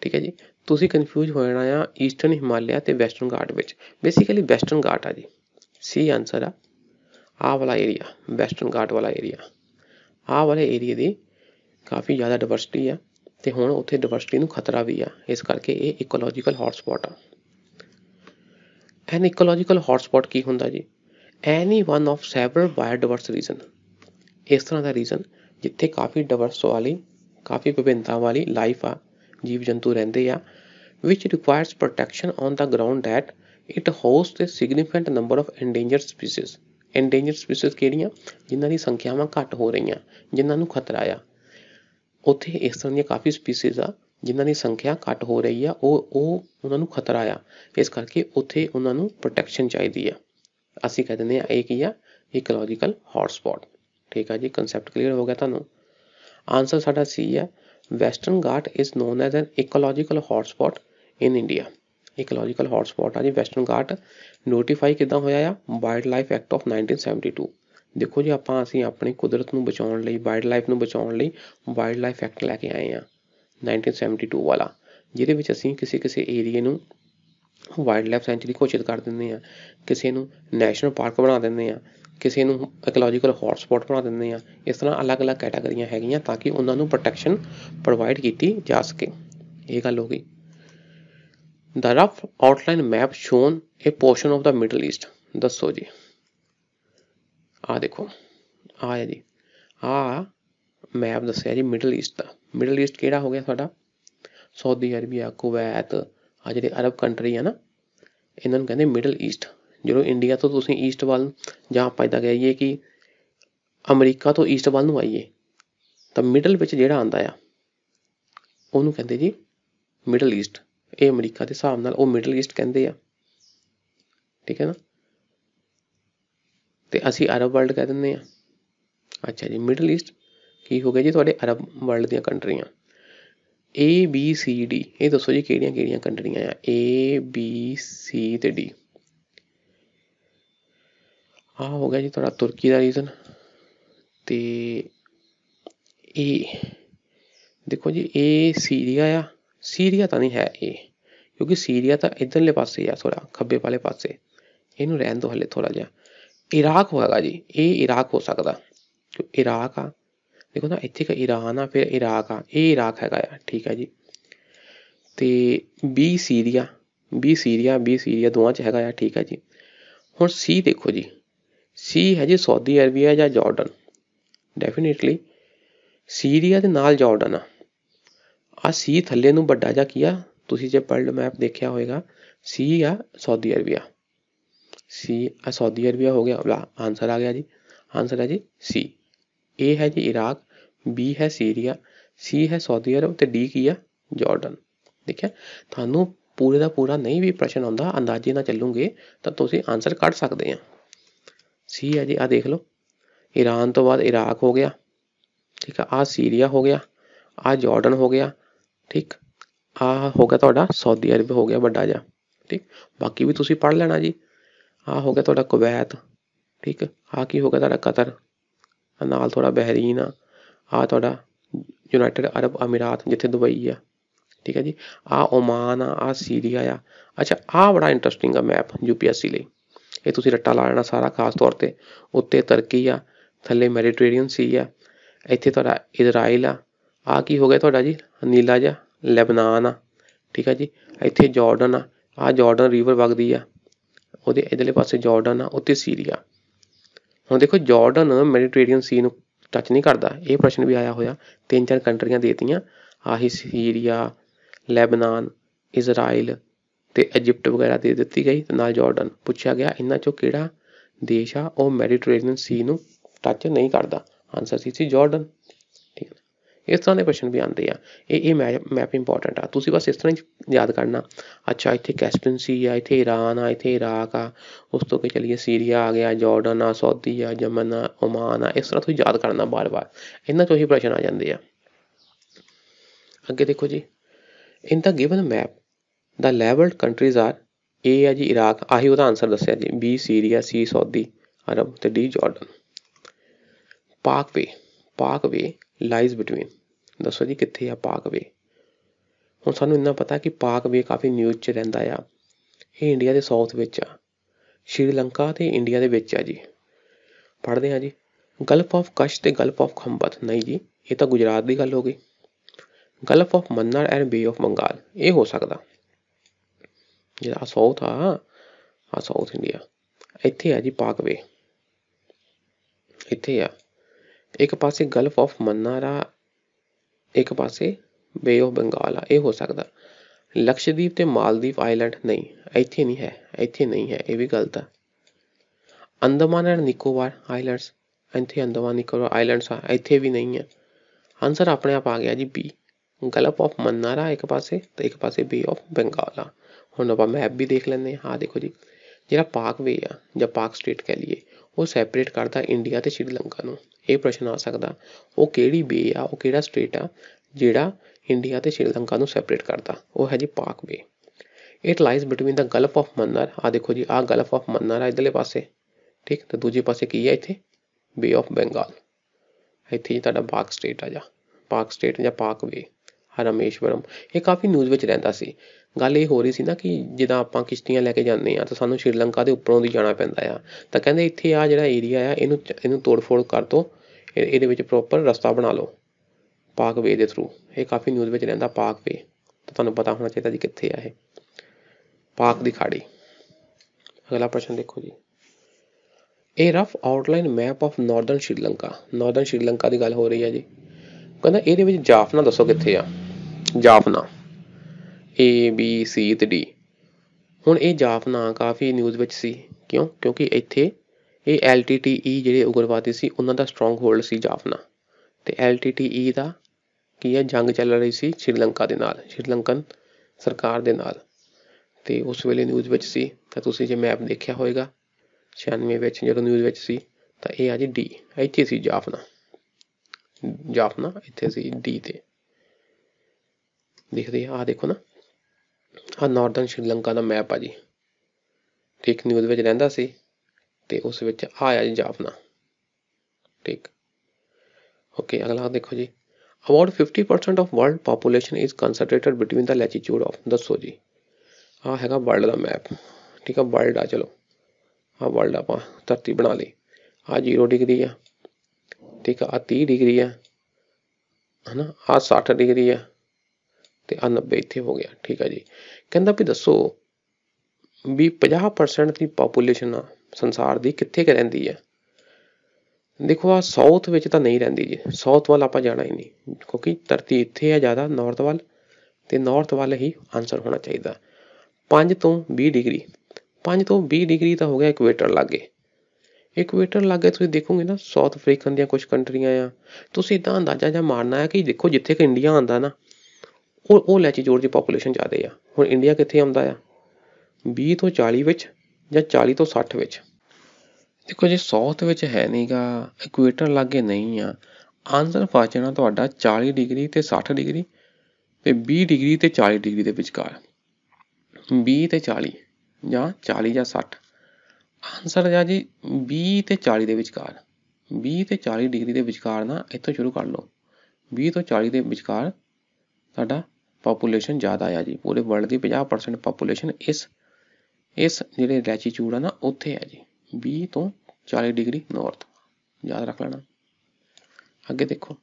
ਠੀਕ ਹੈ ਜੀ ਤੁਸੀਂ ਕਨਫਿਊਜ਼ ਹੋ ਜਾਣਾ ਆ ਈਸਟਰਨ ਹਿਮਾਲਿਆ ਤੇ ਵੈਸਟਰਨ ਘਾਟ ਵਿੱਚ ਬੇਸਿਕਲੀ ਵੈਸਟਰਨ ਘਾਟ ਆ ਜੀ ਸੀ ਆਨਸਰ ਆ ਆਹ ਵਾਲਾ ਏਰੀਆ ਵੈਸਟਰਨ ਘਾਟ ਵਾਲਾ ਏਰੀਆ ਆਹ ਵਾਲੇ ਏਰੀਆ ਦੀ ਕਾਫੀ ਜ਼ਿਆਦਾ ਡਾਇਵਰਸਿਟੀ ਆ ਤੇ ਹੁਣ ਉੱਥੇ ਡਾਇਵਰਸਿਟੀ ਨੂੰ ਖਤਰਾ ਵੀ ਆ ਇਸ ਕਰਕੇ ਇਹ ਇਕੋਲੋਜੀਕਲ ਹੌਟਸਪੌਟ ਆ ਐਨ ਇਕੋਲੋਜੀਕਲ ਹੌਟਸਪੌਟ ਕੀ ਹੁੰਦਾ ਜੀ any one of several biodiverse region ਇਸ ਤਰ੍ਹਾਂ ਦਾ ਰੀਜਨ ਜਿੱਥੇ ਕਾਫੀ ਡਾਇਵਰਸ ਵਾਲੀ ਕਾਫੀ ਵਿਭਿੰਨਤਾ ਵਾਲੀ ਲਾਈਫ ਆ ਜੀਵ ਜੰਤੂ ਰਹਿੰਦੇ ਆ which requires protection on the ground that it host a significant number of endangered species endangered species ਕਿਹੜੀਆਂ ਜਿਨ੍ਹਾਂ ਦੀ ਸੰਖਿਆਵਾਂ ਘਟ ਹੋ ਰਹੀਆਂ ਜਿਨ੍ਹਾਂ ਨੂੰ ਖਤਰਾ ਆ ਉੱਥੇ ਇਸ ਤਰ੍ਹਾਂ ਦੀਆਂ ਕਾਫੀ ਸਪੀਸੀਜ਼ ਆ ਜਿਨ੍ਹਾਂ ਦੀ ਸੰਖਿਆ ਘਟ ਹੋ ਰਹੀ ਆ ਉਹ ਉਹ ਉਹਨਾਂ ਨੂੰ ਖਤਰਾ ਆ ਇਸ ਕਰਕੇ ਉੱਥੇ ਉਹਨਾਂ ਨੂੰ ਪ੍ਰੋਟੈਕਸ਼ਨ ਚਾਹੀਦੀ ਆ ਅਸੀਂ ਕਹਿ ਦਿੰਦੇ ਆ ਇਹ ਕੀ ਆ ਇਕੋਲੋਜੀਕਲ ਹੌਟਸਪੌਟ ਠੀਕ ਆ ਜੀ ਕਨਸੈਪਟ ਕਲੀਅਰ ਹੋ ਗਿਆ ਤੁਹਾਨੂੰ ਆਨਸਰ ਸਾਡਾ ਸੀ ਆ Western Ghat is known as an ecological hotspot in India. Ecological hotspot ਆ ਜੀ ਵੈਸਟਰਨ ਘਾਟ ਨੋਟੀਫਾਈ ਕਿਦਾਂ ਹੋਇਆ ਆ ਵਾਈਲਡ ਲਾਈਫ ਐਕਟ ਆਫ 1972 ਦੇਖੋ ਜੀ ਆਪਾਂ ਅਸੀਂ ਆਪਣੀ ਕੁਦਰਤ ਨੂੰ ਬਚਾਉਣ ਲਈ ਵਾਈਲਡ ਲਾਈਫ ਨੂੰ ਬਚਾਉਣ ਲਈ ਵਾਈਲਡ ਲਾਈਫ ਐਕਟ ਲੈ ਕੇ ਆਏ ਆ 1972 ਵਾਲਾ ਜਿਹਦੇ ਵਿੱਚ ਅਸੀਂ ਕਿਸੇ ਕਿਸੇ ਏਰੀਏ ਨੂੰ ਵਾਈਲਡ ਲਾਈਫ ਸੈਂਚਰੀ ਘੋਸ਼ਿਤ ਕਰ ਦਿੰਦੇ ਆ ਕਿਸੇ ਨੂੰ ਨੈਸ਼ਨਲ ਪਾਰਕ ਬਣਾ ਦਿੰਦੇ ਆ ਕਿਸੇ ਨੂੰ ਇਕਲੋਜੀਕਲ ਹੌਟਸਪੌਟ ਬਣਾ ਦਿੰਦੇ ਹਾਂ ਇਸ ਤਰ੍ਹਾਂ ਅਲੱਗ-ਅਲੱਗ ਕੈਟਾਗਰੀਆਂ ਹੈਗੀਆਂ ਤਾਂ ਕਿ ਉਹਨਾਂ ਨੂੰ ਪ੍ਰੋਟੈਕਸ਼ਨ ਪ੍ਰੋਵਾਈਡ ਕੀਤੀ ਜਾ ਸਕੇ ਇਹ ਗੱਲ ਹੋ ਗਈ the rough outline map shown a portion of the Middle East ਦੱਸੋ ਜੀ ਆ ਦੇਖੋ ਆ ਹੈ ਜੀ ਆ ਮੈਪ ਦੱਸਿਆ ਜੀ ਮਿਡਲ ਈਸਟ ਦਾ ਮਿਡਲ ਈਸਟ ਕਿਹੜਾ ਹੋ ਗਿਆ ਤੁਹਾਡਾ ਸਾਊਦੀ ਅਰਬੀਆ ਕੁਵੈਤ ਆ ਜਿਹੜੇ ਅਰਬ ਕੰਟਰੀ ਆ ਨਾ ਇਹਨਾਂ ਨੂੰ ਕਹਿੰਦੇ ਮਿਡਲ ਈਸਟ ਜਦੋਂ ਇੰਡੀਆ ਤੋਂ ਤੁਸੀਂ ਈਸਟ ਵੱਲ ਜਾਂ ਆਪਾਂ ਇਦਾਂ ਕਹੀਏ ਕਿ ਅਮਰੀਕਾ ਤੋਂ ਈਸਟ ਵੱਲ ਨੂੰ ਆਈਏ ਤਾਂ ਮਿਡਲ ਵਿੱਚ ਜਿਹੜਾ ਆਂਦਾ ਆ ਉਹਨੂੰ ਕਹਿੰਦੇ ਜੀ ਮਿਡਲ ਈਸਟ ਇਹ ਅਮਰੀਕਾ ਦੇ ਹਿਸਾਬ ਨਾਲ ਉਹ ਮਿਡਲ ਈਸਟ ਕਹਿੰਦੇ ਆ ਠੀਕ ਹੈ ਨਾ ਤੇ ਅਸੀਂ ਅਰਬ ਵਰਲਡ ਕਹਿ ਦਿੰਦੇ ਆ ਅੱਛਾ ਜੀ ਮਿਡਲ ਈਸਟ ਕੀ ਹੋ ਗਿਆ ਜੀ ਤੁਹਾਡੇ ਅਰਬ ਵਰਲਡ ਦੀਆਂ ਕੰਟਰੀਆਂ A B C D ਇਹ ਦੱਸੋ ਜੀ ਕਿਹੜੀਆਂ ਕਿਹੜੀਆਂ ਕੰਟਰੀਆਂ ਆ A B C ਤੇ D ਆ ਹੋ ਗਿਆ ਜੀ ਤੁਹਾਡਾ ਤੁਰਕੀ ਦਾ ਰੀਜ਼ਨ ਤੇ ਇਹ ਦੇਖੋ ਜੀ ਇਹ ਸੀਰੀਆ ਆ ਸੀਰੀਆ ਤਾਂ ਨਹੀਂ ਹੈ ਇਹ ਕਿਉਂਕਿ ਸੀਰੀਆ ਤਾਂ ਇਧਰਲੇ ਪਾਸੇ ਆ ਥੋੜਾ ਖੱਬੇ ਵਾਲੇ ਪਾਸੇ ਇਹਨੂੰ ਰਹਿਣ ਦੋ ਹਲੇ ਥੋੜਾ ਜਿਹਾ ਇਰਾਕ ਹੋਗਾ ਜੀ ਇਹ ਇਰਾਕ ਹੋ ਸਕਦਾ ਕਿਉਂ ਇਰਾਕ ਆ ਦੇਖੋ ਨਾ ਇੱਥੇ ਕਾ ਈਰਾਨ ਆ ਫਿਰ ਇਰਾਕ ਆ ਇਹ ਇਰਾਕ ਹੈਗਾ ਆ ਠੀਕ ਹੈ ਜੀ ਤੇ B Syria B Syria B Syria ਦੋਵਾਂ ਚ ਹੈਗਾ ਆ ਠੀਕ ਹੈ ਜੀ ਹੁਣ ਸੀ ਦੇਖੋ ਜੀ ਸੀ ਹੈ ਜੀ ਸਾਊਦੀ ਅਰਬੀਆ ਜਾਂ ਜਾਰਡਨ ਡੈਫੀਨਿਟਲੀ ਸੀਰੀਆ ਦੇ ਨਾਲ ਜਾਰਡਨ ਆ ਆ ਸੀ ਥੱਲੇ ਨੂੰ ਵੱਡਾ ਜਾਂ ਕੀ ਆ ਤੁਸੀਂ ਜੇ ਵਰਲਡ ਮੈਪ ਦੇਖਿਆ ਹੋਵੇਗਾ ਸੀ ਆ ਸਾਊਦੀ ਅਰਬੀਆ ਸੀ ਆ ਸਾਊਦੀ ਅਰਬੀਆ ਹੋ ਗਿਆ ਅਗਲਾ ਆਨਸਰ ਆ ਗਿਆ ਜੀ ਆਨਸਰ ਹੈ ਜੀ ਸੀ ਏ ਹੈ ਜੀ ਇਰਾਕ ਬੀ ਹੈ ਸੀਰੀਆ ਸੀ ਹੈ ਸਾਊਦੀ ਅਰਬ ਤੇ ਡੀ ਕੀ ਆ ਜਾਰਡਨ ਠੀਕ ਹੈ ਤੁਹਾਨੂੰ ਪੂਰੇ ਦਾ ਪੂਰਾ ਨਹੀਂ ਵੀ ਪ੍ਰਸ਼ਨ ਆਉਂਦਾ ਅੰਦਾਜ਼ੇ ਨਾਲ ਚੱਲੂਗੇ ਤਾਂ ਤੁਸੀਂ ਆਨਸਰ ਕੱਢ ਸਕਦੇ ਆ ਸੀ ਹੈ ਜੀ ਆ ਦੇਖ ਲਓ ਈਰਾਨ ਤੋਂ ਬਾਅਦ ਇਰਾਕ ਹੋ ਗਿਆ ਠੀਕ ਆ ਆ ਸੀਰੀਆ ਹੋ ਗਿਆ ਆ ਜਾਰਡਨ ਹੋ ਗਿਆ ਠੀਕ ਆ ਹੋ ਗਿਆ ਤੁਹਾਡਾ ਸਾਊਦੀ ਅਰਬ ਹੋ ਗਿਆ ਵੱਡਾ ਜਿਹਾ ਠੀਕ ਬਾਕੀ ਵੀ ਤੁਸੀਂ ਪੜ੍ਹ ਲੈਣਾ ਜੀ ਆ ਹੋ ਗਿਆ ਤੁਹਾਡਾ ਕੁਵੈਤ ਠੀਕ ਆ ਕੀ ਹੋ ਗਿਆ ਤੁਹਾਡਾ ਕਤਰ ਨਾਲ ਥੋੜਾ ਬਹਿਰੀਨ ਆ ਆ ਤੁਹਾਡਾ ਯੂਨਾਈਟਿਡ ਅਰਬ ਅਮੀਰਾਤ ਜਿੱਥੇ ਦੁਬਈ ਆ ਠੀਕ ਹੈ ਜੀ ਆ ਓਮਾਨ ਆ ਆ ਸੀਰੀਆ ਆ ਅੱਛਾ ਆ ਬੜਾ ਇੰਟਰਸਟਿੰਗ ਆ ਮੈਪ ਯੂਪੀਐਸਸੀ ਲਈ ਇਹ ਤੁਸੀਂ ਰੱਟਾ ਲਾ ਲੈਣਾ ਸਾਰਾ ਖਾਸ ਤੌਰ ਤੇ ਉੱਤੇ ਤੁਰਕੀ ਆ ਥੱਲੇ ਮੈਡੀਟੇਰੀਅਨ ਸੀ ਆ ਇੱਥੇ ਤੁਹਾਡਾ ਇਜ਼ਰਾਈਲ ਆ ਆ ਕੀ ਹੋ ਗਿਆ ਤੁਹਾਡਾ ਜੀ ਨੀਲਾ ਜਿਹਾ ਲੈਬਨਾਨ ਆ ਠੀਕ ਆ ਜੀ ਇੱਥੇ ਜਾਰਡਨ ਆ ਆ ਜਾਰਡਨ ਰਿਵਰ ਵਗਦੀ ਆ ਉਹਦੇ ਇਧਰਲੇ ਪਾਸੇ ਜਾਰਡਨ ਆ ਉੱਤੇ ਸੀਰੀਆ ਹੁਣ ਦੇਖੋ ਜਾਰਡਨ ਮੈਡੀਟੇਰੀਅਨ ਸੀ ਨੂੰ ਟੱਚ ਨਹੀਂ ਕਰਦਾ ਇਹ ਪ੍ਰਸ਼ਨ ਵੀ ਆਇਆ ਹੋਇਆ ਤਿੰਨ ਚਾਰ ਕੰਟਰੀਆਂ ਦੇਤੀਆਂ ਆਹੀ ਸੀਰੀਆ ਲੈਬਨਾਨ ਇਜ਼ਰਾਈਲ ਤੇ ਇਜੀਪਟ ਵਗੈਰਾ ਦੇ ਦਿੱਤੀ ਗਈ ਤੇ ਨਾਲ ਜਾਰਡਨ ਪੁੱਛਿਆ ਗਿਆ ਇਹਨਾਂ ਚੋਂ ਕਿਹੜਾ ਦੇਸ਼ ਆ ਉਹ ਮੈਡੀਟਰੇਨੀਅਨ ਸੀ ਨੂੰ ਟੱਚ ਨਹੀਂ ਕਰਦਾ ਆਨਸਰ ਸੀ ਸੀ ਜਾਰਡਨ ਠੀਕ ਹੈ ਇਸ ਤਰ੍ਹਾਂ ਦੇ ਕੁਐਸਚਨ ਵੀ ਆਉਂਦੇ ਆ ਇਹ ਇਹ ਮੈਪ ਇੰਪੋਰਟੈਂਟ ਆ ਤੁਸੀਂ ਬਸ ਇਸ ਤਰ੍ਹਾਂ ਯਾਦ ਕਰਨਾ ਅੱਛਾ ਇੱਥੇ ਕੈਸਪੀਅਨ ਸੀ ਆ ਇੱਥੇ ਇਰਾਨ ਆ ਇੱਥੇ ਇਰਾਕ ਆ ਉਸ ਤੋਂ ਕੇ ਚਲੀਏ ਸੀਰੀਆ ਆ ਗਿਆ ਜਾਰਡਨ ਆ ਸਾਊਦੀ ਆ ਜਮਨ ਆ ਓਮਾਨ ਆ ਇਸ ਤਰ੍ਹਾਂ ਤੁਸੀਂ ਯਾਦ ਕਰਨਾ ਬਾਰ-ਬਾਰ ਇਹਨਾਂ ਚੋਂ ਹੀ ਪ੍ਰਸ਼ਨ ਆ ਜਾਂਦੇ ਆ ਅੱਗੇ ਦੇਖੋ ਜੀ in the given map the labelled countries are A ਆ ਜੀ ਇਰਾਕ ਆਹੀ ਉਹਦਾ ਆਨਸਰ ਦੱਸਿਆ ਜੀ B Syria C Saudi Arab ਤੇ D Jordan Palk Bay Palk Bay lies between ਦੱਸੋ ਜੀ ਕਿੱਥੇ ਆ ਪਾਕਵੇ ਹੁਣ ਸਾਨੂੰ ਇੰਨਾ ਪਤਾ ਕਿ ਪਾਕਵੇ ਕਾਫੀ ਨਿਊਜ਼ 'ਚ ਰਹਿੰਦਾ ਆ ਇਹ ਇੰਡੀਆ ਦੇ ਸਾਊਥ ਵਿੱਚ ਆ ਸ਼੍ਰੀਲੰਕਾ ਤੇ ਇੰਡੀਆ ਦੇ ਵਿੱਚ ਆ ਜੀ ਪੜ੍ਹਦੇ ਆ ਜੀ ਗਲਫ ਆਫ ਕਸ਼ ਤੇ ਗਲਫ ਆਫ ਖੰਬਤ ਨਹੀਂ ਜੀ ਇਹ ਤਾਂ ਗੁਜਰਾਤ ਦੀ ਗੱਲ ਹੋ ਗਈ Gulf of Mannar and Bay of Bengal ਇਹ ਹੋ ਸਕਦਾ ਜਿਹੜਾ ਆ ਸਾਊਥ ਆ ਆ ਸਾਊਥ ਇੰਡੀਆ ਇੱਥੇ ਆ ਜੀ ਪਾਕਵੇ ਇੱਥੇ ਆ ਇੱਕ ਪਾਸੇ ਗਲਫ ਆਫ ਮੰਨਾਰਾ ਇੱਕ ਪਾਸੇ ਬੇ ਆਫ ਬੰਗਾਲ ਆ ਇਹ ਹੋ ਸਕਦਾ ਲਕਸ਼ਦੀਪ ਤੇ ਮਾਲਦੀਪ ਆਈਲੈਂਡ ਨਹੀਂ ਇੱਥੇ ਨਹੀਂ ਹੈ ਇੱਥੇ ਨਹੀਂ ਹੈ ਇਹ ਵੀ ਗਲਤ ਆ ਅੰਦਮਾਨ ਐਂਡ ਨਿਕੋਬਾਰ ਆਈਲੈਂਡਸ ਇੱਥੇ ਅੰਦਮਾਨ ਨਿਕੋਬਾਰ ਆਈਲੈਂਡਸ ਆ ਇੱਥੇ ਵੀ ਨਹੀਂ ਹੈ ਆਨਸਰ ਆਪਣੇ ਆਪ ਆ ਗਿਆ ਜੀ ਬੀ ਗਲਫ ਆਫ ਮੰਨਾਰਾ ਇੱਕ ਪਾਸੇ ਤੇ ਇੱਕ ਪਾਸੇ ਬੇ ਆਫ ਬੰਗਾਲ ਆ ਹੁਣ ਆਪਾਂ ਮੈਪ ਵੀ ਦੇਖ ਲੈਂਦੇ ਹਾਂ ਆ ਦੇਖੋ ਜੀ ਜਿਹੜਾ ਪਾਰਕਵੇ ਆ ਜਾਂ ਪਾਕ ਸਟੇਟ ਕਹ ਲਈਏ ਉਹ ਸੈਪਰੇਟ ਕਰਦਾ ਇੰਡੀਆ ਤੇ ਸ਼੍ਰੀਲੰਕਾ ਨੂੰ ਇਹ ਪ੍ਰਸ਼ਨ ਆ ਸਕਦਾ ਉਹ ਕਿਹੜੀ ਬੇ ਆ ਉਹ ਕਿਹੜਾ ਸਟੇਟ ਆ ਜਿਹੜਾ ਇੰਡੀਆ ਤੇ ਸ਼੍ਰੀਲੰਕਾ ਨੂੰ ਸੈਪਰੇਟ ਕਰਦਾ ਉਹ ਹੈ ਜੀ ਪਾਰਕਵੇ it lies between the Gulf of Mannar ਆ ਦੇਖੋ ਜੀ ਆ ਗਲਫ ਆਫ ਮੰਨਾਰ ਆ ਇਧਰਲੇ ਪਾਸੇ ਠੀਕ ਤੇ ਦੂਜੇ ਪਾਸੇ ਕੀ ਹੈ ਇੱਥੇ ਬੇ ਆਫ ਬੰਗਾਲ ਇੱਥੇ ਤੁਹਾਡਾ ਪਾਕ ਸਟੇਟ ਆ ਜਾ ਪਾਕ ਸਟੇਟ ਜਾਂ ਪਾਰਕਵੇ ਹਰਮੇਸ਼ਵਰਮ ਇਹ ਕਾਫੀ ਨਿਊਜ਼ ਵਿੱਚ ਰਹਿੰਦਾ ਸੀ ਗੱਲ ਇਹ ਹੋ ਰਹੀ ਸੀ ਨਾ ਕਿ ਜਿੱਦਾਂ ਆਪਾਂ ਕਿਸ਼ਤੀਆਂ ਲੈ ਕੇ ਜਾਂਦੇ ਆ ਤਾਂ ਸਾਨੂੰ ਸ਼੍ਰੀਲੰਕਾ ਦੇ ਉੱਪਰੋਂ ਦੀ ਜਾਣਾ ਪੈਂਦਾ ਆ ਤਾਂ ਕਹਿੰਦੇ ਇੱਥੇ ਆ ਜਿਹੜਾ ਏਰੀਆ ਆ ਇਹਨੂੰ ਇਹਨੂੰ ਤੋੜਫੋੜ ਕਰ ਦੋ ਇਹਦੇ ਵਿੱਚ ਪ੍ਰੋਪਰ ਰਸਤਾ ਬਣਾ ਲਓ ਪਾਕਵੇ ਦੇ ਥਰੂ ਇਹ ਕਾਫੀ ਨਿਊਜ਼ ਵਿੱਚ ਰਹਿੰਦਾ ਪਾਰਕਵੇ ਤਾਂ ਤੁਹਾਨੂੰ ਪਤਾ ਹੋਣਾ ਚਾਹੀਦਾ ਜੀ ਕਿੱਥੇ ਆ ਇਹ ਪਾਕ ਦੀ ਖਾੜੀ ਅਗਲਾ ਪ੍ਰਸ਼ਨ ਦੇਖੋ ਜੀ ਇਹ rough outline map of northern Sri Lanka northern Sri Lanka ਦੀ ਗੱਲ ਹੋ ਰਹੀ ਹੈ ਜੀ ਕਹਿੰਦਾ ਇਹਦੇ ਵਿੱਚ ਜਾਫਨਾ ਦੱਸੋ ਕਿੱਥੇ ਆ ਜਾਫਨਾ ਏ ਬੀ ਸੀ ਤੇ ਡੀ ਹੁਣ ਇਹ ਜਾਪ ਨਾਂ ਕਾਫੀ ਨਿਊਜ਼ ਵਿੱਚ ਸੀ ਕਿਉਂ ਕਿਉਂਕਿ ਇੱਥੇ ਇਹ E ਜਿਹੜੇ ਉਗਰਵਾਦੀ ਸੀ ਉਹਨਾਂ ਦਾ ਸਟਰੋਂਗ ਹੋਲਡ ਸੀ ਜਾਫਨਾ ਤੇ E ਦਾ ਕੀ ਹੈ ਜੰਗ ਚੱਲ ਰਹੀ ਸੀ ਸ਼੍ਰੀਲੰਕਾ ਦੇ ਨਾਲ ਸ਼੍ਰੀਲੰਕਨ ਸਰਕਾਰ ਦੇ ਨਾਲ ਤੇ ਉਸ ਵੇਲੇ ਨਿਊਜ਼ ਵਿੱਚ ਸੀ ਤਾਂ ਤੁਸੀਂ ਜੇ ਮੈਪ ਦੇਖਿਆ ਹੋਵੇਗਾ 96 ਵਿੱਚ ਜਦੋਂ ਨਿਊਜ਼ ਵਿੱਚ ਸੀ ਤਾਂ ਇਹ ਆ ਜੀ ਡੀ ਇੱਥੇ ਸੀ ਜਾਫਨਾ ਜਾਫਨਾ ਇੱਥੇ ਸੀ ਡੀ ਤੇ ਦੇਖਦੇ ਆ ਆ ਦੇਖੋ ਨਾ ਆ ਨਾਰਥਰਨ ਸ਼੍ਰੀਲੰਕਾ ਦਾ ਮੈਪ ਆ ਜੀ ਠੀਕ ਨਿਊਜ਼ ਵਿੱਚ ਰਹਿੰਦਾ ਸੀ ਤੇ ਉਸ ਵਿੱਚ ਆਇਆ ਜੀ ਜਾਫਨਾ ਠੀਕ ਓਕੇ ਅਗਲਾ ਦੇਖੋ ਜੀ about 50% of world population is concentrated between the latitude of ਦੱਸੋ ਜੀ ਆ ਹੈਗਾ ਵਰਲਡ ਦਾ ਮੈਪ ਠੀਕ ਆ ਵਰਲਡ ਆ ਚਲੋ ਆ ਵਰਲਡ ਆਪਾਂ ਧਰਤੀ ਬਣਾ ਲਈ ਆ 0 ਡਿਗਰੀ ਆ ਠੀਕ ਆ 30 ਡਿਗਰੀ ਆ ਹਨਾ ਆ 60 ਡਿਗਰੀ ਆ ਤੇ ਆ 90 ਇੱਥੇ ਹੋ ਗਿਆ ਠੀਕ ਆ ਜੀ ਕਹਿੰਦਾ ਵੀ ਦੱਸੋ ਵੀ 50% ਦੀ ਪੋਪੂਲੇਸ਼ਨ ਆ ਸੰਸਾਰ ਦੀ ਕਿੱਥੇ ਕਿ ਰਹਿੰਦੀ ਆ ਦੇਖੋ ਆ ਸਾਊਥ ਵਿੱਚ ਤਾਂ ਨਹੀਂ ਰਹਿੰਦੀ ਜੀ ਸਾਊਥ ਵੱਲ ਆਪਾਂ ਜਾਣਾ ਹੀ ਨਹੀਂ ਕਿਉਂਕਿ ਧਰਤੀ ਇੱਥੇ ਆ ਜ਼ਿਆਦਾ ਨਾਰਥ ਵੱਲ ਤੇ ਨਾਰਥ ਵੱਲ ਹੀ ਆਨਸਰ ਹੋਣਾ ਚਾਹੀਦਾ 5 ਤੋਂ 20 ਡਿਗਰੀ 5 ਤੋਂ 20 ਡਿਗਰੀ ਤਾਂ ਹੋ ਗਿਆ ਇਕੁਏਟਰ ਲਾਗੇ ਇਕੁਏਟਰ ਲਾਗੇ ਤੁਸੀਂ ਦੇਖੋਗੇ ਨਾ ਸਾਊਥ ਅਫਰੀਕਨ ਦੀਆਂ ਕੁਝ ਕੰਟਰੀਆਂ ਆ ਤੁਸੀਂ ਤਾਂ ਅੰਦਾਜ਼ਾ ਜਾਂ ਮਾਰਨਾ ਹੈ ਕਿ ਦੇਖੋ ਜਿੱਥੇ ਕਿ ਇੰਡੀਆ ਆਂਦਾ ਨਾ ਉਹ ਉਹ ਲੈਟੀਟਿਊਡ ਦੀ ਪੋਪੂਲੇਸ਼ਨ ਜ਼ਿਆਦਾ ਆ ਹੁਣ ਇੰਡੀਆ ਕਿੱਥੇ ਆਉਂਦਾ ਆ 20 ਤੋਂ 40 ਵਿੱਚ ਜਾਂ 40 ਤੋਂ 60 ਵਿੱਚ ਦੇਖੋ ਜੇ 100 ਵਿੱਚ ਹੈ ਨਹੀਂਗਾ ਇਕੁਏਟਰ ਲਾਗੇ ਨਹੀਂ ਆ ਆਨਸਰ ਫਾਚਣਾ ਤੁਹਾਡਾ 40 ਡਿਗਰੀ ਤੇ 60 ਡਿਗਰੀ ਤੇ 20 ਡਿਗਰੀ ਤੇ 40 ਡਿਗਰੀ ਦੇ ਵਿਚਕਾਰ 20 ਤੇ 40 ਜਾਂ 40 ਜਾਂ 60 ਆਨਸਰ ਆ ਜੀ 20 ਤੇ 40 ਦੇ ਵਿਚਕਾਰ 20 ਤੇ 40 ਡਿਗਰੀ ਦੇ ਵਿਚਕਾਰ ਨਾ ਇੱਥੋਂ ਸ਼ੁਰੂ ਕਰ ਲਓ 20 ਤੋਂ 40 ਦੇ ਵਿਚਕਾਰ ਤੁਹਾਡਾ ਪਾਪੂਲੇਸ਼ਨ ਜ਼ਿਆਦਾ ਆ ਜੀ ਪੂਰੇ ਵਰਲਡ ਦੀ 50% ਪਾਪੂਲੇਸ਼ਨ ਇਸ ਇਸ ਜਿਹੜੇ ਲੈਟੀਟਿਊਡ ਆ ਨਾ ਉੱਥੇ ਆ ਜੀ 20 ਤੋਂ 40 ਡਿਗਰੀ ਨਾਰਥ ਯਾਦ ਰੱਖ ਲੈਣਾ ਅੱਗੇ ਦੇਖੋ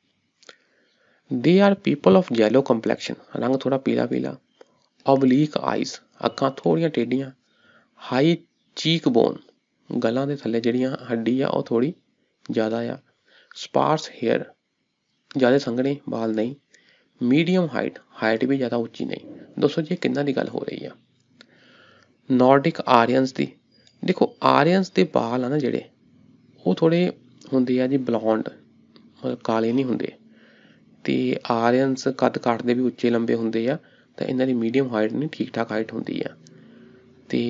they are people of yellow complexion ਰੰਗ ਥੋੜਾ ਪੀਲਾ ਪੀਲਾ oblique eyes ਅੱਖਾਂ ਥੋੜੀਆਂ ਟੇਡੀਆਂ ਹਾਈ ਚੀਕ ਬੋਨ ਗਲਾਂ ਦੇ ਥੱਲੇ ਜਿਹੜੀਆਂ ਹੱਡੀ ਆ ਉਹ ਥੋੜੀ ਜ਼ਿਆਦਾ ਆ ਸਪਾਰਸ ਹੇਅਰ ਜਿਆਦਾ ਸੰਘਣੇ ਵਾਲ ਨਹੀਂ ਮੀਡੀਅਮ ਹਾਈਟ ਹਾਈਟ ਵੀ ਜ਼ਿਆਦਾ ਉੱਚੀ ਨਹੀਂ ਦੋਸਤੋ ਜੀ ਕਿੰਨਾ ਦੀ ਗੱਲ ਹੋ ਰਹੀ ਆ ਨਾਰਡਿਕ ਆਰੀਅਨਸ ਦੀ ਦੇਖੋ ਆਰੀਅਨਸ ਦੇ ਵਾਲ ਆ ਨਾ ਜਿਹੜੇ ਉਹ ਥੋੜੇ ਹੁੰਦੇ ਆ ਜੀ ਬਲੌਂਡ ਮਤਲਬ ਕਾਲੇ ਨਹੀਂ ਹੁੰਦੇ ਤੇ ਆਰੀਅਨਸ ਕੱਦ ਦੇ ਵੀ ਉੱਚੇ ਲੰਬੇ ਹੁੰਦੇ ਆ ਤਾਂ ਇਹਨਾਂ ਦੀ ਮੀਡੀਅਮ ਹਾਈਟ ਨਹੀਂ ਠੀਕ ਠਾਕ ਹਾਈਟ ਹੁੰਦੀ ਆ ਤੇ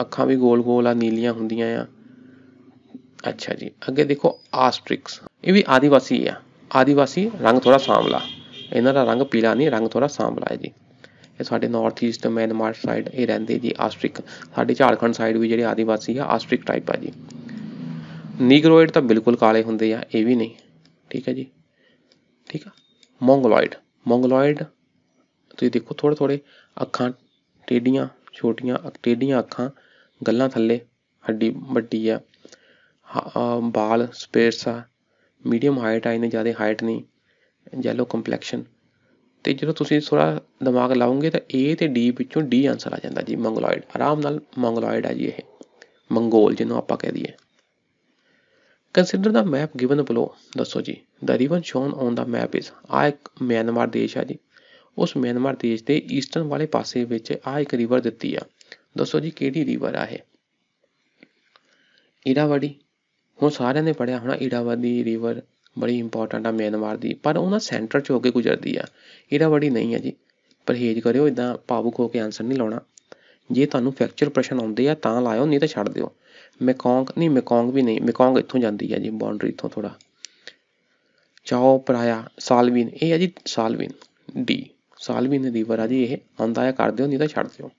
ਅੱਖਾਂ ਵੀ ਗੋਲ-ਗੋਲ ਆ ਨੀਲੀਆਂ ਹੁੰਦੀਆਂ ਆ ਅੱਛਾ ਜੀ ਅੱਗੇ ਦੇਖੋ ਆਸਟ੍ਰਿਕਸ ਇਹ ਵੀ ਆਦੀਵਾਸੀ ਆ ਆਦੀਵਾਸੀ ਰੰਗ ਥੋੜਾ ਸਾਂਵਲਾ ਇਹਨਾਂ ਦਾ ਰੰਗ ਪੀਲਾ ਨਹੀਂ ਰੰਗ ਥੋੜਾ ਸਾਂਵਲਾ ਹੈ ਜੀ ਇਹ ਸਾਡੇ ਨਾਰਥ ਈਸਟ ਮੈਨਮਾਰ ਸਾਈਡ ਇਹ ਰਹਿੰਦੇ ਜੀ ਆਸਟ੍ਰਿਕ ਸਾਡੇ ਝਾਰਖੰਡ ਸਾਈਡ ਵੀ ਜਿਹੜੇ ਆਦੀਵਾਸੀ ਆ ਆਸਟ੍ਰਿਕ ਟਾਈਪ ਆ ਜੀ ਨੀਗਰੋਇਡ ਤਾਂ ਬਿਲਕੁਲ ਕਾਲੇ ਹੁੰਦੇ ਆ ਇਹ ਵੀ ਨਹੀਂ ਠੀਕ ਹੈ ਜੀ ਠੀਕ ਆ ਮੰਗੋਲੋਇਡ ਮੰਗੋਲੋਇਡ ਤੁਸੀਂ ਦੇਖੋ ਥੋੜੇ ਥੋੜੇ ਅੱਖਾਂ ਟੇਡੀਆਂ ਛੋਟੀਆਂ ਟੇਡੀਆਂ ਅੱਖਾਂ ਗੱਲਾਂ ਥੱਲੇ ਹੱਡੀ ਵੱਡੀ ਆ ਬਾਲ ਸਪੇਸ ਆ ਮੀਡੀਅਮ ਹਾਈਟ ਆ ਇਹਨੇ ਜ਼ਿਆਦਾ ਹਾਈਟ ਨਹੀਂ ਜੈਲੋ ਕੰਪਲੈਕਸ਼ਨ ਤੇ ਜਦੋਂ ਤੁਸੀਂ ਥੋੜਾ ਦਿਮਾਗ ਲਾਉਂਗੇ ਤਾਂ A ਤੇ D ਵਿੱਚੋਂ D ਆਨਸਰ ਆ ਜਾਂਦਾ ਜੀ ਮੰਗੋਲੋਇਡ ਆਰਾਮ ਨਾਲ ਮੰਗੋਲੋਇਡ ਆ ਜੀ ਇਹ ਮੰਗੋਲ ਜਿਹਨੂੰ ਆਪਾਂ ਕਹਿ ਦਈਏ consider the map given below ਦੱਸੋ ਜੀ the river shown on the map is ਆ ਇੱਕ ਮਿਆਂਮਾਰ ਦੇਸ਼ ਆ ਜੀ ਉਸ ਮਿਆਂਮਾਰ ਦੇਸ਼ ਦੇ ਈਸਟਰਨ ਵਾਲੇ ਪਾਸੇ ਵਿੱਚ ਆ ਇੱਕ ਰਿਵਰ ਦਿੱਤੀ ਆ ਦੱਸੋ ਜੀ ਕਿਹੜੀ ਰਿਵਰ ਆ ਇਹ ਈਰਾਵੜੀ ਹੁਣ ਸਾਰਿਆਂ ਨੇ ਪੜਿਆ ਹੋਣਾ ਈਰਾਵਦੀ ਰਿਵਰ ਬੜੀ ਇੰਪੋਰਟੈਂਟ ਆ ਮਿਆਂਮਾਰ ਦੀ ਪਰ ਉਹ ਨਾ ਸੈਂਟਰ 'ਚ ਹੋ ਕੇ ਗੁਜ਼ਰਦੀ ਆ ਇਹਦਾ ਬੜੀ ਨਹੀਂ ਆ ਜੀ ਪਰਹੇਜ਼ ਕਰਿਓ ਇਦਾਂ ਭਾਵੁਕ ਹੋ ਕੇ ਆਨਸਰ ਨਹੀਂ ਲਾਉਣਾ ਜੇ ਤੁਹਾਨੂੰ ਫੈਕਚਰ ਪ੍ਰਸ਼ਨ ਆਉਂਦੇ ਆ ਤਾਂ ਲਾਇਓ ਨਹੀਂ ਤਾਂ ਛੱਡ ਦਿਓ ਮੈਕੋਂਗ ਨਹੀਂ ਮੈਕੋਂਗ ਵੀ ਨਹੀਂ ਮੈਕੋਂਗ ਇੱਥੋਂ ਜਾਂਦੀ ਆ ਜੀ ਬਾਉਂਡਰੀ ਇੱਥੋਂ ਥੋੜਾ ਚਾਓ ਪਰਾਇਆ ਸਾਲਵਿਨ ਇਹ ਆ ਜੀ ਸਾਲਵਿਨ ਡੀ ਸਾਲਵਿਨ ਦੀ ਵਰਾ ਜੀ ਇਹ ਆਉਂਦਾ ਆ ਕਰ ਦਿਓ ਨਹੀਂ ਤਾਂ ਛੱਡ ਦਿਓ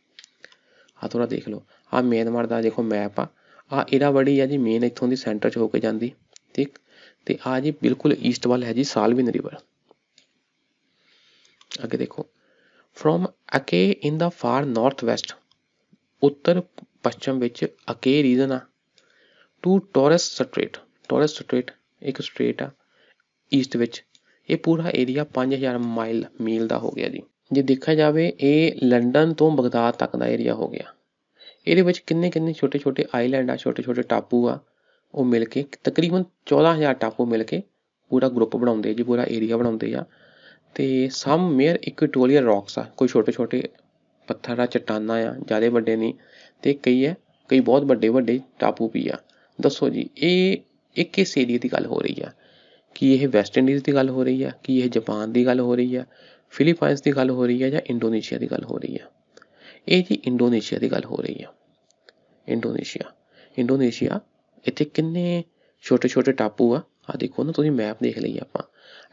ਆ ਥੋੜਾ ਦੇਖ ਲਓ ਆ ਮੇਨਮਾਰ ਦਾ ਦੇਖੋ ਮੈਪ ਆ ਆ ਇਹਦਾ ਬੜੀ ਆ ਜੀ ਮੇਨ ਇੱਥੋਂ ਦੀ ਸੈਂਟਰ 'ਚ ਹੋ ਕੇ ਜਾਂਦੀ ਠੀਕ ਤੇ ਆ ਜੀ ਬਿਲਕੁਲ ਈਸਟ ਵੱਲ ਹੈ ਜੀ ਸਾਲਵਿਨ ਰਿਵਰ ਅੱਗੇ ਦੇਖੋ ਫਰੋਮ ਅਕੇ in the far north west ਉੱਤਰ ਪੱਛਮ ਵਿੱਚ ਅਕੇ ਰੀਜਨ ਆ to Torres Strait Torres Strait ਇੱਕ ਸਟ੍ਰੇਟ ਆ ਈਸਟ ਵਿੱਚ ਇਹ ਪੂਰਾ ਏਰੀਆ 5000 ਮਾਈਲ ਮੀਲ ਦਾ ਹੋ ਗਿਆ ਜੀ ਜੇ ਦੇਖਿਆ ਜਾਵੇ ਇਹ ਲੰਡਨ ਤੋਂ ਬਗਦਾਦ ਤੱਕ ਦਾ ਏਰੀਆ ਹੋ ਗਿਆ ਇਹਦੇ ਵਿੱਚ ਕਿੰਨੇ ਕਿੰਨੇ ਛੋਟੇ ਛੋਟੇ ਆਈਲੈਂਡ ਆ ਛੋਟੇ ਛੋਟੇ ਟਾਪੂ ਆ ਉਹ ਮਿਲ ਕੇ ਤਕਰੀਬਨ 14000 ਟਾਪੂ ਮਿਲ ਕੇ ਪੂਰਾ ਗਰੁੱਪ ਬਣਾਉਂਦੇ ਜੀ ਪੂਰਾ ਏਰੀਆ ਬਣਾਉਂਦੇ ਆ ਤੇ ਸਮ ਮੇਅਰ ਇਕੁਟੋਰੀਅਲ ਰੌਕਸ ਆ ਕੋਈ ਛੋਟੇ ਛੋਟੇ ਪੱਥਰ ਆ ਚਟਾਨਾਂ ਆ ਜਿਆਦਾ ਵੱਡੇ ਨਹੀਂ ਤੇ ਕਈ ਹੈ ਕਈ ਬਹੁਤ ਵੱਡੇ ਵੱਡੇ ਟਾਪੂ ਵੀ ਆ ਦੱਸੋ ਜੀ ਇਹ ਇੱਕ ਕਿਸ ਏਰੀਆ ਦੀ ਗੱਲ ਹੋ ਰਹੀ ਆ ਕੀ ਇਹ ਵੈਸਟ ਇੰਡੀਜ਼ ਦੀ ਗੱਲ ਹੋ ਰਹੀ ਆ ਕੀ ਇਹ ਜਾਪਾਨ ਦੀ ਗੱਲ ਹੋ ਰਹੀ ਆ ਫਿਲੀਪਾਈਨਸ ਦੀ ਗੱਲ ਹੋ ਰਹੀ ਆ ਜਾਂ ਇੰਡੋਨੇਸ਼ੀਆ ਦੀ ਗੱਲ ਹੋ ਰਹੀ ਆ ਇਹ ਜੀ ਇੰਡੋਨੇਸ਼ੀਆ ਦੀ ਗੱਲ ਹੋ ਰਹੀ ਆ ਇੰਡੋਨੇਸ਼ੀਆ ਇੰਡੋਨੇਸ਼ੀਆ ਇੱਥੇ ਕਿੰਨੇ ਛੋਟੇ ਛੋਟੇ ਟਾਪੂ ਆ ਆ ਦੇਖੋ ਨਾ ਤੁਸੀਂ ਮੈਪ ਦੇਖ ਲਈ ਆਪਾਂ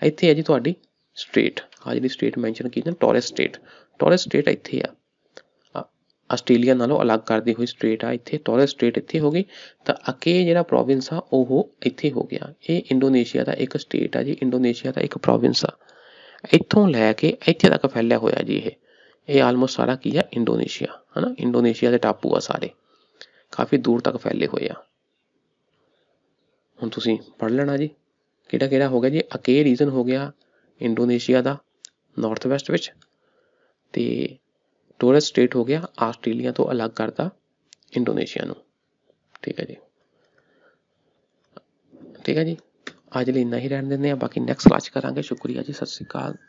ਇੱਥੇ ਹੈ ਜੀ ਤੁਹਾਡੀ ਸਟੇਟ ਆ ਜਿਹੜੀ ਸਟੇਟ ਮੈਂਸ਼ਨ ਕੀਤੀ ਨਾ ਟੋਰਸ ਸਟੇਟ ਟੋਰਸ ਸਟੇਟ ਇੱਥੇ ਆ ਆਸਟ੍ਰੇਲੀਆ ਨਾਲੋਂ ਅਲੱਗ ਕਰਦੀ ਹੋਈ ਸਟੇਟ ਆ ਇੱਥੇ ਟੋਰਸ ਸਟੇਟ ਇੱਥੇ ਹੋ ਗਈ ਤਾਂ ਅਕੇ ਜਿਹੜਾ ਪ੍ਰੋਵਿੰਸ ਆ ਉਹ ਇੱਥੇ ਹੋ ਗਿਆ ਇਹ ਇੰਡੋਨੇਸ਼ੀਆ ਦਾ ਇੱਕ ਸਟੇਟ ਆ ਜੀ ਇੰਡੋਨੇਸ਼ੀਆ ਦਾ ਇੱਕ ਪ੍ਰੋਵਿੰਸ ਆ ਇੱਥੋਂ ਲੈ ਕੇ ਇੱਥੇ ਤੱਕ ਫੈਲਿਆ ਹੋਇਆ ਜੀ ਇਹ ਇਹ ਆਲਮੋਸਟ ਸਾਰਾ ਕੀ ਆ ਇੰਡੋਨੇਸ਼ੀਆ ਹਨਾ ਇੰਡੋਨੇਸ਼ੀਆ ਦੇ ਟਾਪੂ ਆ ਸਾਰੇ ਕਾਫੀ ਦੂਰ ਤੱਕ ਫੈਲੇ ਹੋਏ ਆ ਹੁਣ ਤੁਸੀਂ ਪੜ੍ਹ ਲੈਣਾ ਜੀ ਕਿਹੜਾ ਕਿਹੜਾ ਹੋ ਗਿਆ ਜੀ ਅਕੇ ਰੀਜਨ ਹੋ ਗਿਆ ਇੰਡੋਨੇਸ਼ੀਆ ਦਾ ਨਾਰਥ ਵੈਸਟ ਵਿੱਚ ਤੇ ਟੋਰਸ ਸਟੇਟ ਹੋ ਗਿਆ ਆਸਟ੍ਰੇਲੀਆ ਤੋਂ ਅਲੱਗ ਕਰਦਾ ਇੰਡੋਨੇਸ਼ੀਆ ਨੂੰ ਠੀਕ ਹੈ ਜੀ ਠੀਕ ਹੈ ਜੀ ਅੱਜ ਲਈ ਇੰਨਾ ਹੀ ਰਹਿਣ ਦਿੰਦੇ ਆ ਬਾਕੀ ਨੈਕਸਟ ਕਲਾਸ ਕਰਾਂਗੇ ਸ਼ੁਕਰੀਆ ਜੀ ਸਤਿ ਸ਼੍ਰੀ ਅਕਾਲ